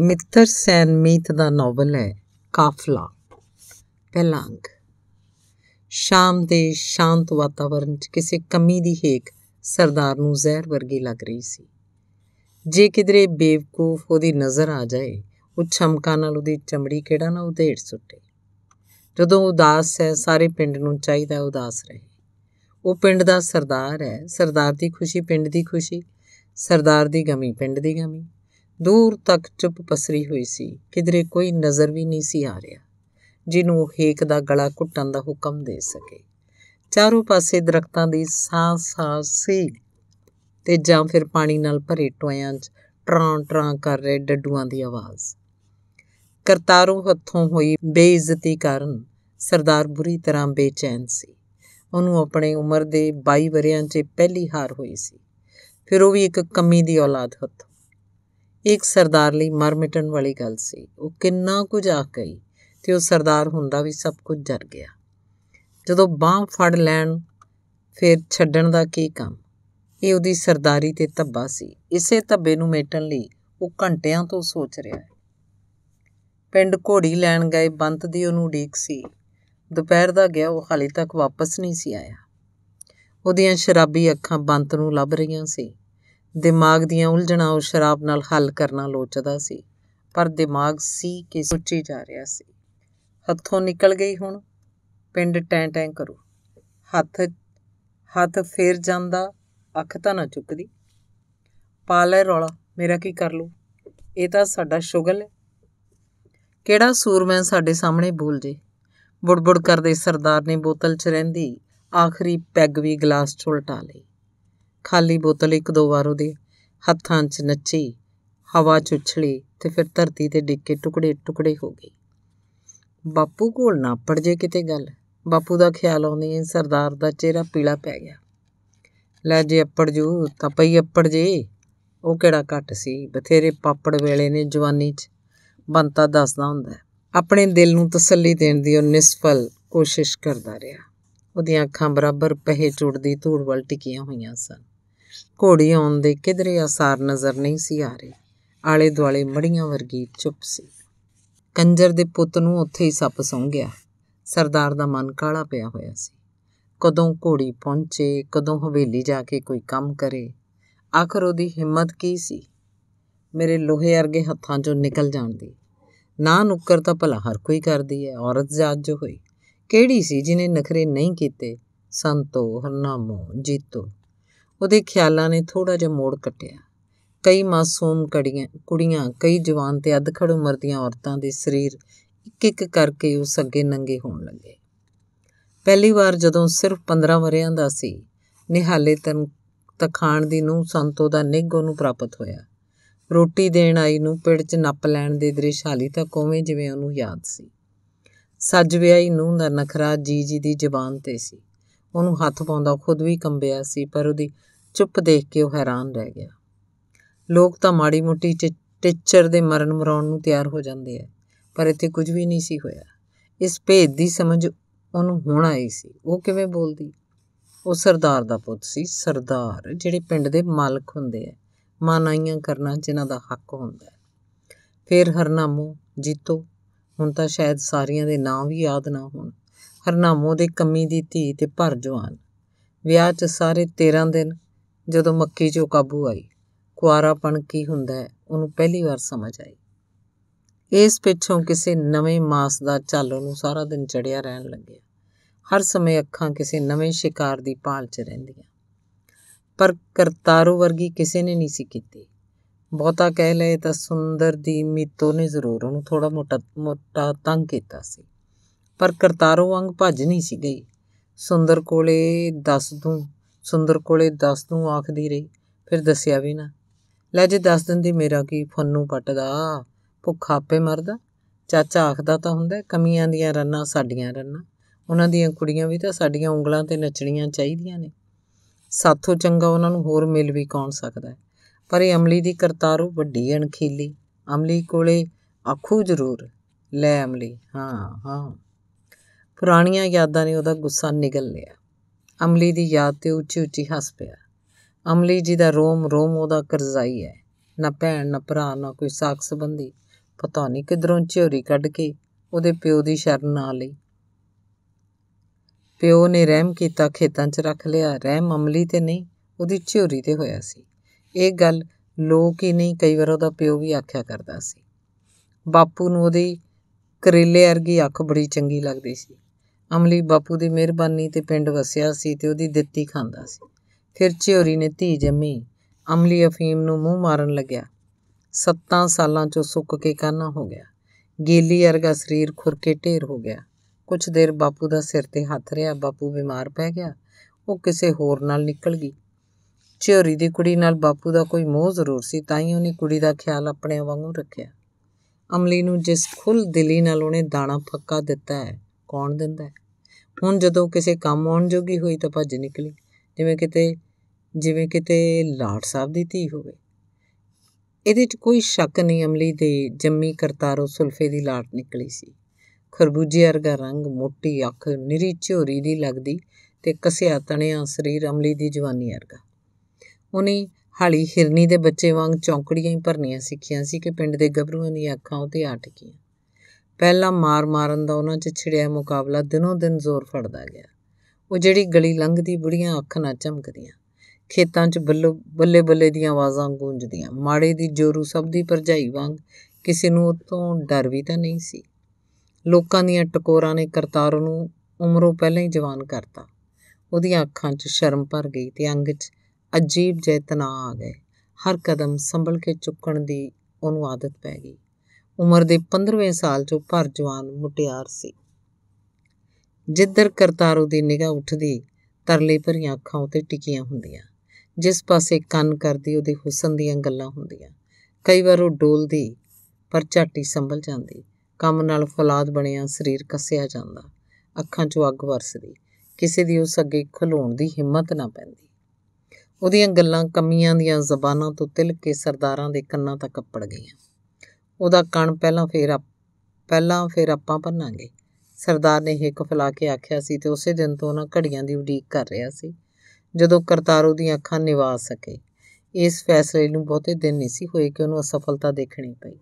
ਮਿੱਤਰ ਸੈਨ ਮੀਤ ਦਾ ਨੋਵਲ ਹੈ ਕਾਫਲਾ ਪਹਿਲਾ ਅੰਗ ਸ਼ਾਮ ਦੇ ਸ਼ਾਂਤ ਵਾਤਾਵਰਣ 'ਚ ਕਿਸੇ ਕਮੀ ਦੀ ਹੇਕ ਸਰਦਾਰ ਨੂੰ ਜ਼ਹਿਰ ਵਰਗੀ ਲੱਗ ਰਹੀ ਸੀ ਜੇ ਕਿਧਰੇ ਬੇਵਕੂਫ ਉਹਦੀ ਨਜ਼ਰ ਆ ਜਾਏ ਉਹ ਛਮਕਾਂ ਨਾਲ ਉਹਦੀ ਚਮੜੀ ਕਿਹੜਾ ਨਾ ਉਧੇੜ ਸੁੱਟੇ ਜਦੋਂ ਉਦਾਸ ਹੈ ਸਾਰੇ ਪਿੰਡ ਨੂੰ ਚਾਹੀਦਾ ਉਦਾਸ ਰਹੇ ਉਹ ਪਿੰਡ ਦਾ ਸਰਦਾਰ ਹੈ ਸਰਦਾਰ ਦੀ ਖੁਸ਼ੀ ਪਿੰਡ ਦੀ ਖੁਸ਼ੀ ਸਰਦਾਰ ਦੀ ਗਮੀ ਪਿੰਡ ਦੀ ਗਮੀ ਦੂਰ ਤੱਕ ਚੁੱਪ ਪਸਰੀ ਹੋਈ ਸੀ ਕਿਧਰੇ ਕੋਈ ਨਜ਼ਰ ਵੀ ਨਹੀਂ ਸੀ ਆ ਰਿਹਾ ਜਿਹਨੂੰ ਉਹ ਹੇਕ ਦਾ ਗਲਾ ਘੁੱਟਣ ਦਾ ਹੁਕਮ ਦੇ ਸਕੇ ਚਾਰੋਂ ਪਾਸੇ ਦਰਖਤਾਂ ਦੀ ਸਾਹ-ਸਾਹ ਸੀ ਤੇ ਜਾਂ ਫਿਰ ਪਾਣੀ ਨਾਲ ਭਰੇ ਟੋਇਆਂ 'ਚ ਟਰਾਂ-ਟਰਾਂ ਕਰ ਰਹੇ ਡੱਡੂਆਂ ਦੀ ਆਵਾਜ਼ ਕਰਤਾਰੋਂ ਹੱਥੋਂ ਹੋਈ ਬੇਇੱਜ਼ਤੀ ਕਾਰਨ ਸਰਦਾਰ ਬੁਰੀ ਤਰ੍ਹਾਂ ਬੇਚੈਨ ਸੀ ਉਹਨੂੰ ਆਪਣੇ ਉਮਰ ਦੇ 22 ਵਰਿਆਂ 'ਚ ਪਹਿਲੀ ਹਾਰ ਹੋਈ ਸੀ ਫਿਰ ਉਹ ਵੀ ਇੱਕ ਕਮੀ ਦੀ ਔਲਾਦ ਹੱਥ ਇੱਕ ਸਰਦਾਰ ਲਈ ਮਰ ਮਿਟਣ ਵਾਲੀ ਗੱਲ ਸੀ ਉਹ ਕਿੰਨਾ ਕੁਝ ਆ ਗਈ ਤੇ ਉਹ ਸਰਦਾਰ ਹੁੰਦਾ ਵੀ ਸਭ ਕੁਝ ਜਰ ਗਿਆ ਜਦੋਂ ਬਾਹ ਫੜ ਲੈਣ ਫਿਰ ਛੱਡਣ ਦਾ ਕੀ ਕੰਮ ਇਹ ਉਹਦੀ ਸਰਦਾਰੀ ਤੇ ਧੱਬਾ ਸੀ ਇਸੇ ਧੱਬੇ ਨੂੰ ਮੇਟਣ ਲਈ ਉਹ ਘੰਟਿਆਂ ਤੋਂ ਸੋਚ ਰਿਹਾ ਹੈ ਪਿੰਡ ਘੋੜੀ ਲੈਣ ਗਏ ਬੰਤ ਦੀ ਉਹਨੂੰ ਡੀਕ ਸੀ ਦੁਪਹਿਰ ਦਾ ਗਿਆ ਉਹ ਹਾਲੇ ਤੱਕ ਵਾਪਸ ਨਹੀਂ ਸੀ ਆਇਆ ਉਹਦੀਆਂ ਸ਼ਰਾਬੀ ਅੱਖਾਂ ਬੰਤ ਨੂੰ ਲੱਭ ਰਹੀਆਂ ਸੀ ਦਿਮਾਗ ਦੀਆਂ ਉਲਝਣਾਂ ਉਹ ਸ਼ਰਾਬ ਨਾਲ ਹੱਲ ਕਰਨਾ ਲੋਚਦਾ ਸੀ ਪਰ ਦਿਮਾਗ ਸੀ ਕਿ ਸੁੱਚੀ ਜਾ ਰਿਹਾ ਸੀ ਹੱਥੋਂ ਨਿਕਲ ਗਈ ਹੁਣ ਪਿੰਡ ਟੈਂ ਟੈਂ ਕਰੋ ਹੱਥ ਹੱਥ ਫੇਰ ਜਾਂਦਾ ਅੱਖ ਤਾਂ ਨਾ ਚੁੱਕਦੀ ਪਾ ਲੈ ਰੌਲਾ ਮੇਰਾ ਕੀ ਕਰ ਲੂ ਇਹ ਤਾਂ ਸਾਡਾ ਸ਼ੁਗਲ ਹੈ ਕਿਹੜਾ ਸੂਰਮੈਨ ਸਾਡੇ ਸਾਹਮਣੇ ਬੋਲ ਜੇ ਬੁੜਬੁੜ ਕਰਦੇ ਸਰਦਾਰ ਨੇ ਬੋਤਲ 'ਚ ਰਹਿੰਦੀ ਆਖਰੀ ਪੈਗ ਵੀ ਗਲਾਸ 'ਚ ਉਲਟਾ ਲਈ ਖਾਲੀ ਬੋਤਲ ਇੱਕ ਦੋ ਵਾਰ ਉਹਦੇ ਹੱਥਾਂ 'ਚ ਨੱਚੀ ਹਵਾ 'ਚ ਉਛਲੀ ਤੇ ਫਿਰ ਧਰਤੀ ਤੇ ਡਿੱਗ ਕੇ ਟੁਕੜੇ-ਟੁਕੜੇ ਹੋ ਗਈ ਬਾਪੂ ਕੋਲ ਨਾ ਪੜ ਜੇ ਕਿਤੇ ਗੱਲ ਬਾਪੂ ਦਾ ਖਿਆਲ ਆਉਂਦੀ ਹੈ ਸਰਦਾਰ ਦਾ ਚਿਹਰਾ ਪੀਲਾ ਪੈ ਗਿਆ ਲੈ ਜੇ ਅੱਪੜ ਜੂ ਤਾਂ ਪਈ ਅੱਪੜ ਜੇ ਉਹ ਕਿਹੜਾ ਘੱਟ ਸੀ ਬਥੇਰੇ ਪਾਪੜ ਵੇਲੇ ਨੇ ਜਵਾਨੀ 'ਚ ਬੰਤਾ ਦੱਸਦਾ ਹੁੰਦਾ ਆਪਣੇ ਦਿਲ ਨੂੰ ਤਸੱਲੀ ਦੇਣ ਦੀ ਉਹ ਨਿਸਫਲ ਕੋਸ਼ਿਸ਼ ਕਰਦਾ ਰਿਹਾ ਉਹਦੀਆਂ ਅੱਖਾਂ ਬਰਾਬਰ ਪਹੇ ਚੁੜਦੀ ਧੂੜ ਵੱਲ ਟਿਕੀਆਂ ਹੋਈਆਂ ਸਨ ਘੋੜੀ ਆਉਣ ਦੇ ਕਿਧਰੇ ਆਸਾਰ ਨਜ਼ਰ ਨਹੀਂ ਸੀ ਆ ਰਹੇ ਆਲੇ ਦੁਆਲੇ ਮੜੀਆਂ ਵਰਗੀ ਚੁੱਪ ਸੀ ਕੰਜਰ ਦੇ ਪੁੱਤ ਨੂੰ ਉੱਥੇ ਹੀ ਸੱਪ ਸੌਂ ਗਿਆ ਸਰਦਾਰ ਦਾ ਮਨ ਕਾਲਾ ਪਿਆ ਹੋਇਆ ਸੀ ਕਦੋਂ ਘੋੜੀ ਪਹੁੰਚੇ ਕਦੋਂ ਹਵੇਲੀ ਜਾ ਕੇ ਕੋਈ ਕੰਮ ਕਰੇ ਆਖਰ ਉਹਦੀ ਹਿੰਮਤ ਕੀ ਸੀ ਮੇਰੇ ਲੋਹੇ ਵਰਗੇ ਹੱਥਾਂ 'ਚੋਂ ਨਿਕਲ ਜਾਣ ਦੀ ਨਾ ਨੁੱਕਰ ਤਾਂ ਭਲਾ ਹਰ ਕੋਈ ਕਰਦੀ ਹੈ ਔਰਤ ਜਾਤ ਜੋ ਹੋਈ ਕਿਹੜੀ ਸੀ ਜਿਨੇ ਨਖਰੇ ਨਹੀਂ ਕੀਤੇ ਸੰਤੋ ਹਰਨਾਮੋ ਜੀਤੋ ਉਹਦੇ ਖਿਆਲਾਂ ਨੇ ਥੋੜਾ ਜਿਹਾ ਮੋੜ ਕੱਟਿਆ ਕਈ ਮਾਸੂਮ ਕੜੀਆਂ ਕੁੜੀਆਂ ਕਈ ਜਵਾਨ ਤੇ ਅਧਖੜ ਉਮਰ ਦੀਆਂ ਔਰਤਾਂ ਦੇ ਸਰੀਰ ਇੱਕ ਇੱਕ ਕਰਕੇ ਉਸ ਅੱਗੇ ਨੰਗੇ ਹੋਣ ਲੱਗੇ ਪਹਿਲੀ ਵਾਰ ਜਦੋਂ ਸਿਰਫ 15 ਵਰਿਆਂ ਦਾ ਸੀ ਨਿਹਾਲੇ ਤਨ ਤਖਾਣ ਦੀ ਨੂੰ ਸੰਤੋ ਦਾ ਨਿਗੋ ਉਹਨੂੰ ਪ੍ਰਾਪਤ ਹੋਇਆ ਰੋਟੀ ਦੇਣ ਆਈ ਨੂੰ ਪਿੜ 'ਚ ਨੱਪ ਲੈਣ ਦੇ ਦ੍ਰਿਸ਼ ਹਾਲੀ ਤਾਂ ਕੋਵੇਂ ਜਿਵੇਂ ਉਹਨੂੰ ਯਾਦ ਸੀ ਸੱਜ ਵਿਆਹੀ ਨੂੰ ਦਾ ਨਖਰਾ ਜੀ ਜੀ ਦੀ ਜ਼ੁਬਾਨ ਤੇ ਸੀ ਉਹਨੂੰ ਹੱਥ ਪਾਉਂਦਾ ਖੁਦ ਵੀ ਕੰਬਿਆ ਸੀ ਪਰ ਉਹਦੀ ਚੁੱਪ ਦੇਖ ਕੇ ਉਹ ਹੈਰਾਨ ਰਹਿ ਗਿਆ ਲੋਕ ਤਾਂ ਮਾੜੀ-ਮੋਟੀ ਟੀਚਰ ਦੇ ਮਰਨ ਮਰਾਉਣ ਨੂੰ ਤਿਆਰ ਹੋ ਜਾਂਦੇ ਆ ਪਰ ਇੱਥੇ ਕੁਝ ਵੀ ਨਹੀਂ ਸੀ ਹੋਇਆ ਇਸ ਭੇਦ ਦੀ ਸਮਝ ਉਹਨੂੰ ਹੁਣ ਆਈ ਸੀ ਉਹ ਕਿਵੇਂ ਬੋਲਦੀ ਉਹ ਸਰਦਾਰ ਦਾ ਪੁੱਤ ਸੀ ਸਰਦਾਰ ਜਿਹੜੇ ਪਿੰਡ ਦੇ ਮਾਲਕ ਹੁੰਦੇ ਆ ਮਾਨਾਈਆਂ ਕਰਨਾ ਜਿਨ੍ਹਾਂ ਦਾ ਹੱਕ ਹੁੰਦਾ ਫਿਰ ਹਰਨਾਮੋ ਜੀਤੋ ਹੁਣ ਤਾਂ ਸ਼ਾਇਦ ਸਾਰਿਆਂ ਦੇ ਨਾਂ ਵੀ ਯਾਦ ਨਾ ਹੋਣ ਹਰਨਾਮੋ ਦੇ ਕੰਮੀ ਦੀ ਧੀ ਤੇ ਭਰ ਜਵਾਨ ਵਿਆਹ 'ਚ ਸਾਰੇ 13 ਦਿਨ ਜਦੋਂ ਮੱਕੀ 'ਚੋਂ ਕਾਬੂ ਆਈ ਕੁਆਰਾਪਣ ਕੀ ਹੁੰਦਾ ਹੈ ਉਹਨੂੰ ਪਹਿਲੀ ਵਾਰ ਸਮਝ ਆਈ ਇਸ ਪਿੱਛੋਂ ਕਿਸੇ ਨਵੇਂ ਮਾਸ ਦਾ ਚੱਲ ਉਹਨੂੰ ਸਾਰਾ ਦਿਨ ਚੜਿਆ ਰਹਿਣ ਲੱਗਿਆ ਹਰ ਸਮੇਂ ਅੱਖਾਂ ਕਿਸੇ ਨਵੇਂ ਸ਼ਿਕਾਰ ਦੀ ਭਾਲ 'ਚ ਰਹਿੰਦੀਆਂ ਪਰ ਕਰਤਾਰੂ ਵਰਗੀ ਕਿਸੇ ਨੇ ਨਹੀਂ ਸੀ ਕੀਤੀ ਬਹੁਤਾ ਕਹਿ ਲਏ ਤਾਂ ਸੁੰਦਰ ਦੀ ਮੀਤੋ ਨੇ ਜ਼ਰੂਰ ਉਹਨੂੰ ਥੋੜਾ ਮੋਟਾ ਮੋਟਾ ਤੰਗ ਕੀਤਾ ਸੀ ਪਰ ਕਰਤਾਰੂ ਵਾਂਗ ਭੱਜ ਨਹੀਂ ਸੀ ਗਈ ਸੁੰਦਰ ਕੋਲੇ ਦੱਸ ਦੂੰ ਸੁੰਦਰ ਕੋਲੇ ਦੱਸ ਨੂੰ ਆਖਦੀ ਰਹੀ ਫਿਰ ਦੱਸਿਆ ਵੀ ਨਾ ਲੈ ਜੇ ਦੱਸ ਦਿੰਦੀ ਮੇਰਾ ਕੀ ਫੰਨੂ ਪਟਦਾ ਭੁੱਖਾ ਆਪੇ ਮਰਦਾ ਚਾਚਾ ਆਖਦਾ ਤਾਂ ਹੁੰਦਾ ਕਮੀਆਂ ਦੀਆਂ ਰੰਨਾਂ ਸਾਡੀਆਂ ਰੰਨਾਂ ਉਹਨਾਂ ਦੀਆਂ ਕੁੜੀਆਂ ਵੀ ਤਾਂ ਸਾਡੀਆਂ ਉਂਗਲਾਂ ਤੇ ਨੱਚਣੀਆਂ ਚਾਹੀਦੀਆਂ ਨੇ ਸਾਥੋਂ ਚੰਗਾ ਉਹਨਾਂ ਨੂੰ ਹੋਰ ਮਿਲ ਵੀ ਕੌਣ ਸਕਦਾ ਪਰ ਇਹ ਅਮਲੀ ਦੀ ਕਰਤਾਰੂ ਵੱਡੀ ਅਣਖੀਲੀ ਅਮਲੀ ਕੋਲੇ ਆਖੂ ਜ਼ਰੂਰ ਲੈ ਅਮਲੀ ਹਾਂ ਹਾਂ ਪੁਰਾਣੀਆਂ ਯਾਦਾਂ ਨੇ ਉਹਦਾ ਗੁੱਸਾ ਨਿਗਲ ਲਿਆ ਅਮਲੀ ਦੀ ਯਾਦ ਤੇ ਉੱਚੀ-ਉੱਚੀ ਹੱਸ ਪਿਆ। ਅਮਲੀ ਜੀ ਦਾ ਰੋਮ-ਰੋਮ ਉਹਦਾ ਕਰਜ਼ਾਈ ਹੈ। ਨਾ ਭੈਣ, ਨਾ ਭਰਾ, ਨਾ ਕੋਈ ਸਾਖ ਸੰਬੰਧੀ ਪਤਾ ਨਹੀਂ ਕਿਧਰੋਂ ਝੋਰੀ ਕੱਢ ਕੇ ਉਹਦੇ ਪਿਓ ਦੀ ਸ਼ਰਨ ਆ ਲਈ। ਪਿਓ ਨੇ ਰਹਿਮ ਕੀਤਾ, ਖੇਤਾਂ 'ਚ ਰੱਖ ਲਿਆ। ਰਹਿਮ ਅਮਲੀ ਤੇ ਨਹੀਂ, ਉਹਦੀ ਝੋਰੀ ਤੇ ਹੋਇਆ ਸੀ। ਇਹ ਗੱਲ ਲੋਕ ਹੀ ਨਹੀਂ ਕਈ ਵਾਰ ਉਹਦਾ ਪਿਓ ਵੀ ਆਖਿਆ ਕਰਦਾ ਸੀ। ਬਾਪੂ ਨੂੰ ਉਹਦੀ ਕਰੇਲੇ ਵਰਗੀ ਅੱਖ ਬੜੀ ਚੰਗੀ ਲੱਗਦੀ ਸੀ। ਅਮਲੀ ਬਾਪੂ ਦੀ ਮਿਹਰਬਾਨੀ ਤੇ ਪਿੰਡ ਵਸਿਆ ਸੀ ਤੇ ਉਹਦੀ ਦਿੱਤੀ ਖਾਂਦਾ ਸੀ ਫਿਰ ਝਿਉਰੀ ਨੇ ਧੀ ਜੰਮੀ ਅਮਲੀ ਅਫੀਮ ਨੂੰ ਮੂੰਹ ਮਾਰਨ ਲੱਗਿਆ ਸੱਤਾਂ ਸਾਲਾਂ ਚੋਂ ਸੁੱਕ ਕੇ ਕਾਨਾ ਹੋ ਗਿਆ ਗੇਲੀ ਵਰਗਾ ਸਰੀਰ ਖੁਰਕੇ ਢੇਰ ਹੋ ਗਿਆ ਕੁਝ ਦੇਰ ਬਾਪੂ ਦਾ ਸਿਰ ਤੇ ਹੱਥ ਰਿਹਾ ਬਾਪੂ ਬਿਮਾਰ ਪੈ ਗਿਆ ਉਹ ਕਿਸੇ ਹੋਰ ਨਾਲ ਨਿਕਲ ਗਈ ਝਿਉਰੀ ਦੀ ਕੁੜੀ ਨਾਲ ਬਾਪੂ ਦਾ ਕੋਈ ਮੋਹ ਜ਼ਰੂਰ ਸੀ ਤਾਂ ਹੀ ਉਹਨੇ ਕੁੜੀ ਦਾ ਖਿਆਲ ਆਪਣੇ ਵਾਂਗੂ ਰੱਖਿਆ ਅਮਲੀ ਨੂੰ ਜਿਸ ਖੁੱਲ ਦਿਲੀ ਨਾਲ ਉਹਨੇ ਦਾਣਾ ਫੱਕਾ ਦਿੱਤਾ ਹੈ ਕੌਣ ਦਿੰਦਾ ਹੈ ਹੁਣ ਜਦੋਂ ਕਿਸੇ ਕੰਮ ਆਉਣ ਜੋਗੀ ਹੋਈ ਤਾਂ ਭੱਜ ਨਿਕਲੀ ਜਿਵੇਂ ਕਿਤੇ ਜਿਵੇਂ ਕਿਤੇ ਲਾਟ ਸਾਹਿਬ ਦੀ ਧੀ ਹੋਵੇ ਇਹਦੇ 'ਚ ਕੋਈ ਸ਼ੱਕ ਨਹੀਂ ਅਮਲੀ ਦੇ ਜੰਮੀ ਕਰਤਾਰੋ ਸੁਲਫੇ ਦੀ ਲਾਟ ਨਿਕਲੀ ਸੀ ਖਰਬੂਜੇ ਵਰਗਾ ਰੰਗ ਮੋਟੀ ਅੱਖ ਨਿਰੀ ਝੋਰੀ ਦੀ ਲੱਗਦੀ ਤੇ ਕਸਿਆ ਤਣਿਆ ਸਰੀਰ ਅਮਲੀ ਦੀ ਜਵਾਨੀ ਵਰਗਾ ਉਹਨੇ ਹਾਲੀ ਹਿਰਨੀ ਦੇ ਬੱਚੇ ਵਾਂਗ ਚੌਂਕੜੀਆਂ ਹੀ ਭਰਨੀਆਂ ਸਿੱਖੀਆਂ ਸੀ ਕਿ ਪਿੰਡ ਦੇ ਗੱਭਰੂਆਂ ਦੀਆਂ ਅੱਖਾਂ ਉਤੇ ਆਟਕੀਆਂ ਪਹਿਲਾ ਮਾਰ ਮਾਰਨ ਦਾ ਉਹਨਾਂ 'ਚ ਛਿੜਿਆ ਮੁਕਾਬਲਾ ਦਿਨੋਂ ਦਿਨ ਜ਼ੋਰ ਫੜਦਾ ਗਿਆ ਉਹ ਜਿਹੜੀ ਗਲੀ ਲੰਘਦੀ ਬੁੜੀਆਂ ਅੱਖ ਨਾ ਚਮਕਦੀਆਂ ਖੇਤਾਂ 'ਚ ਬੱਲੇ ਬੱਲੇ ਦੀਆਂ ਆਵਾਜ਼ਾਂ ਗੂੰਜਦੀਆਂ ਮਾੜੇ ਦੀ ਜੋਰੂ ਸਭ ਦੀ ਪਰਜਾਈ ਵਾਂਗ ਕਿਸੇ ਨੂੰ ਉਤੋਂ ਡਰ ਵੀ ਤਾਂ ਨਹੀਂ ਸੀ ਲੋਕਾਂ ਦੀਆਂ ਟਕੋਰਾਂ ਨੇ ਕਰਤਾਰ ਨੂੰ ਉਮਰੋਂ ਪਹਿਲਾਂ ਹੀ ਜਵਾਨ ਕਰਤਾ ਉਹਦੀਆਂ ਅੱਖਾਂ 'ਚ ਸ਼ਰਮ ਭਰ ਗਈ ਤੇ ਅੰਗ 'ਚ ਅਜੀਬ ਜੈਤਨਾ ਤਣਾਅ ਆ ਗਏ ਹਰ ਕਦਮ ਸੰਭਲ ਕੇ ਚੁੱਕਣ ਦੀ ਉਹਨੂੰ ਆਦਤ ਪੈ ਗਈ ਉਮਰ ਦੇ 15ਵੇਂ ਸਾਲ 'ਚ ਭਰ ਜਵਾਨ ਮੁਟਿਆਰ ਸੀ ਜਿੱਧਰ ਕਰਤਾਰੂ ਦੀ ਨਿਗਾਹ ਉੱਠਦੀ ਤਰਲੇ ਭਰੀਆਂ ਅੱਖਾਂ ਉਤੇ ਟਿਕੀਆਂ ਹੁੰਦੀਆਂ ਜਿਸ ਪਾਸੇ ਕੰਨ ਕਰਦੀ ਉਹਦੇ ਹੁਸਨ ਦੀਆਂ ਗੱਲਾਂ ਹੁੰਦੀਆਂ ਕਈ ਵਾਰ ਉਹ ਡੋਲਦੀ ਪਰ ਝਾਟੀ ਸੰਭਲ ਜਾਂਦੀ ਕੰਮ ਨਾਲ ਫੌਲਾਦ ਬਣਿਆ ਸਰੀਰ ਕੱਸਿਆ ਜਾਂਦਾ ਅੱਖਾਂ 'ਚੋਂ ਅੱਗ ਵਰਸਦੀ ਕਿਸੇ ਦੀ ਉਸ ਅੱਗੇ ਖਲੋਣ ਦੀ ਹਿੰਮਤ ਨਾ ਪੈਂਦੀ ਉਹਦੀਆਂ ਗੱਲਾਂ ਕਮੀਆਂ ਦੀਆਂ ਜ਼ਬਾਨਾਂ ਤੋਂ ਤਿਲਕ ਕੇ ਸਰਦਾਰਾਂ ਦੇ ਕੰਨਾਂ ਤੱਕ ਅੱਪੜ ਗਈਆਂ ਉਹਦਾ ਕਣ ਪਹਿਲਾਂ ਫੇਰ ਪਹਿਲਾਂ ਫੇਰ ਆਪਾਂ ਭੰਨਾਂਗੇ ਸਰਦਾਰ ਨੇ ਹਿੱਕ ਫਲਾ ਕੇ ਆਖਿਆ ਸੀ ਤੇ ਉਸੇ ਦਿਨ ਤੋਂ ਉਹਨਾਂ ਘੜੀਆਂ ਦੀ ਉਡੀਕ ਕਰ ਰਿਹਾ ਸੀ ਜਦੋਂ ਕਰਤਾਰੋ ਦੀਆਂ ਅੱਖਾਂ ਨਿਵਾ ਸਕੇ ਇਸ ਫੈਸਲੇ ਨੂੰ ਬਹੁਤੇ ਦਿਨ ਨਹੀਂ ਸੀ ਹੋਏ ਕਿ ਉਹਨੂੰ ਅਸਫਲਤਾ ਦੇਖਣੀ ਪਈ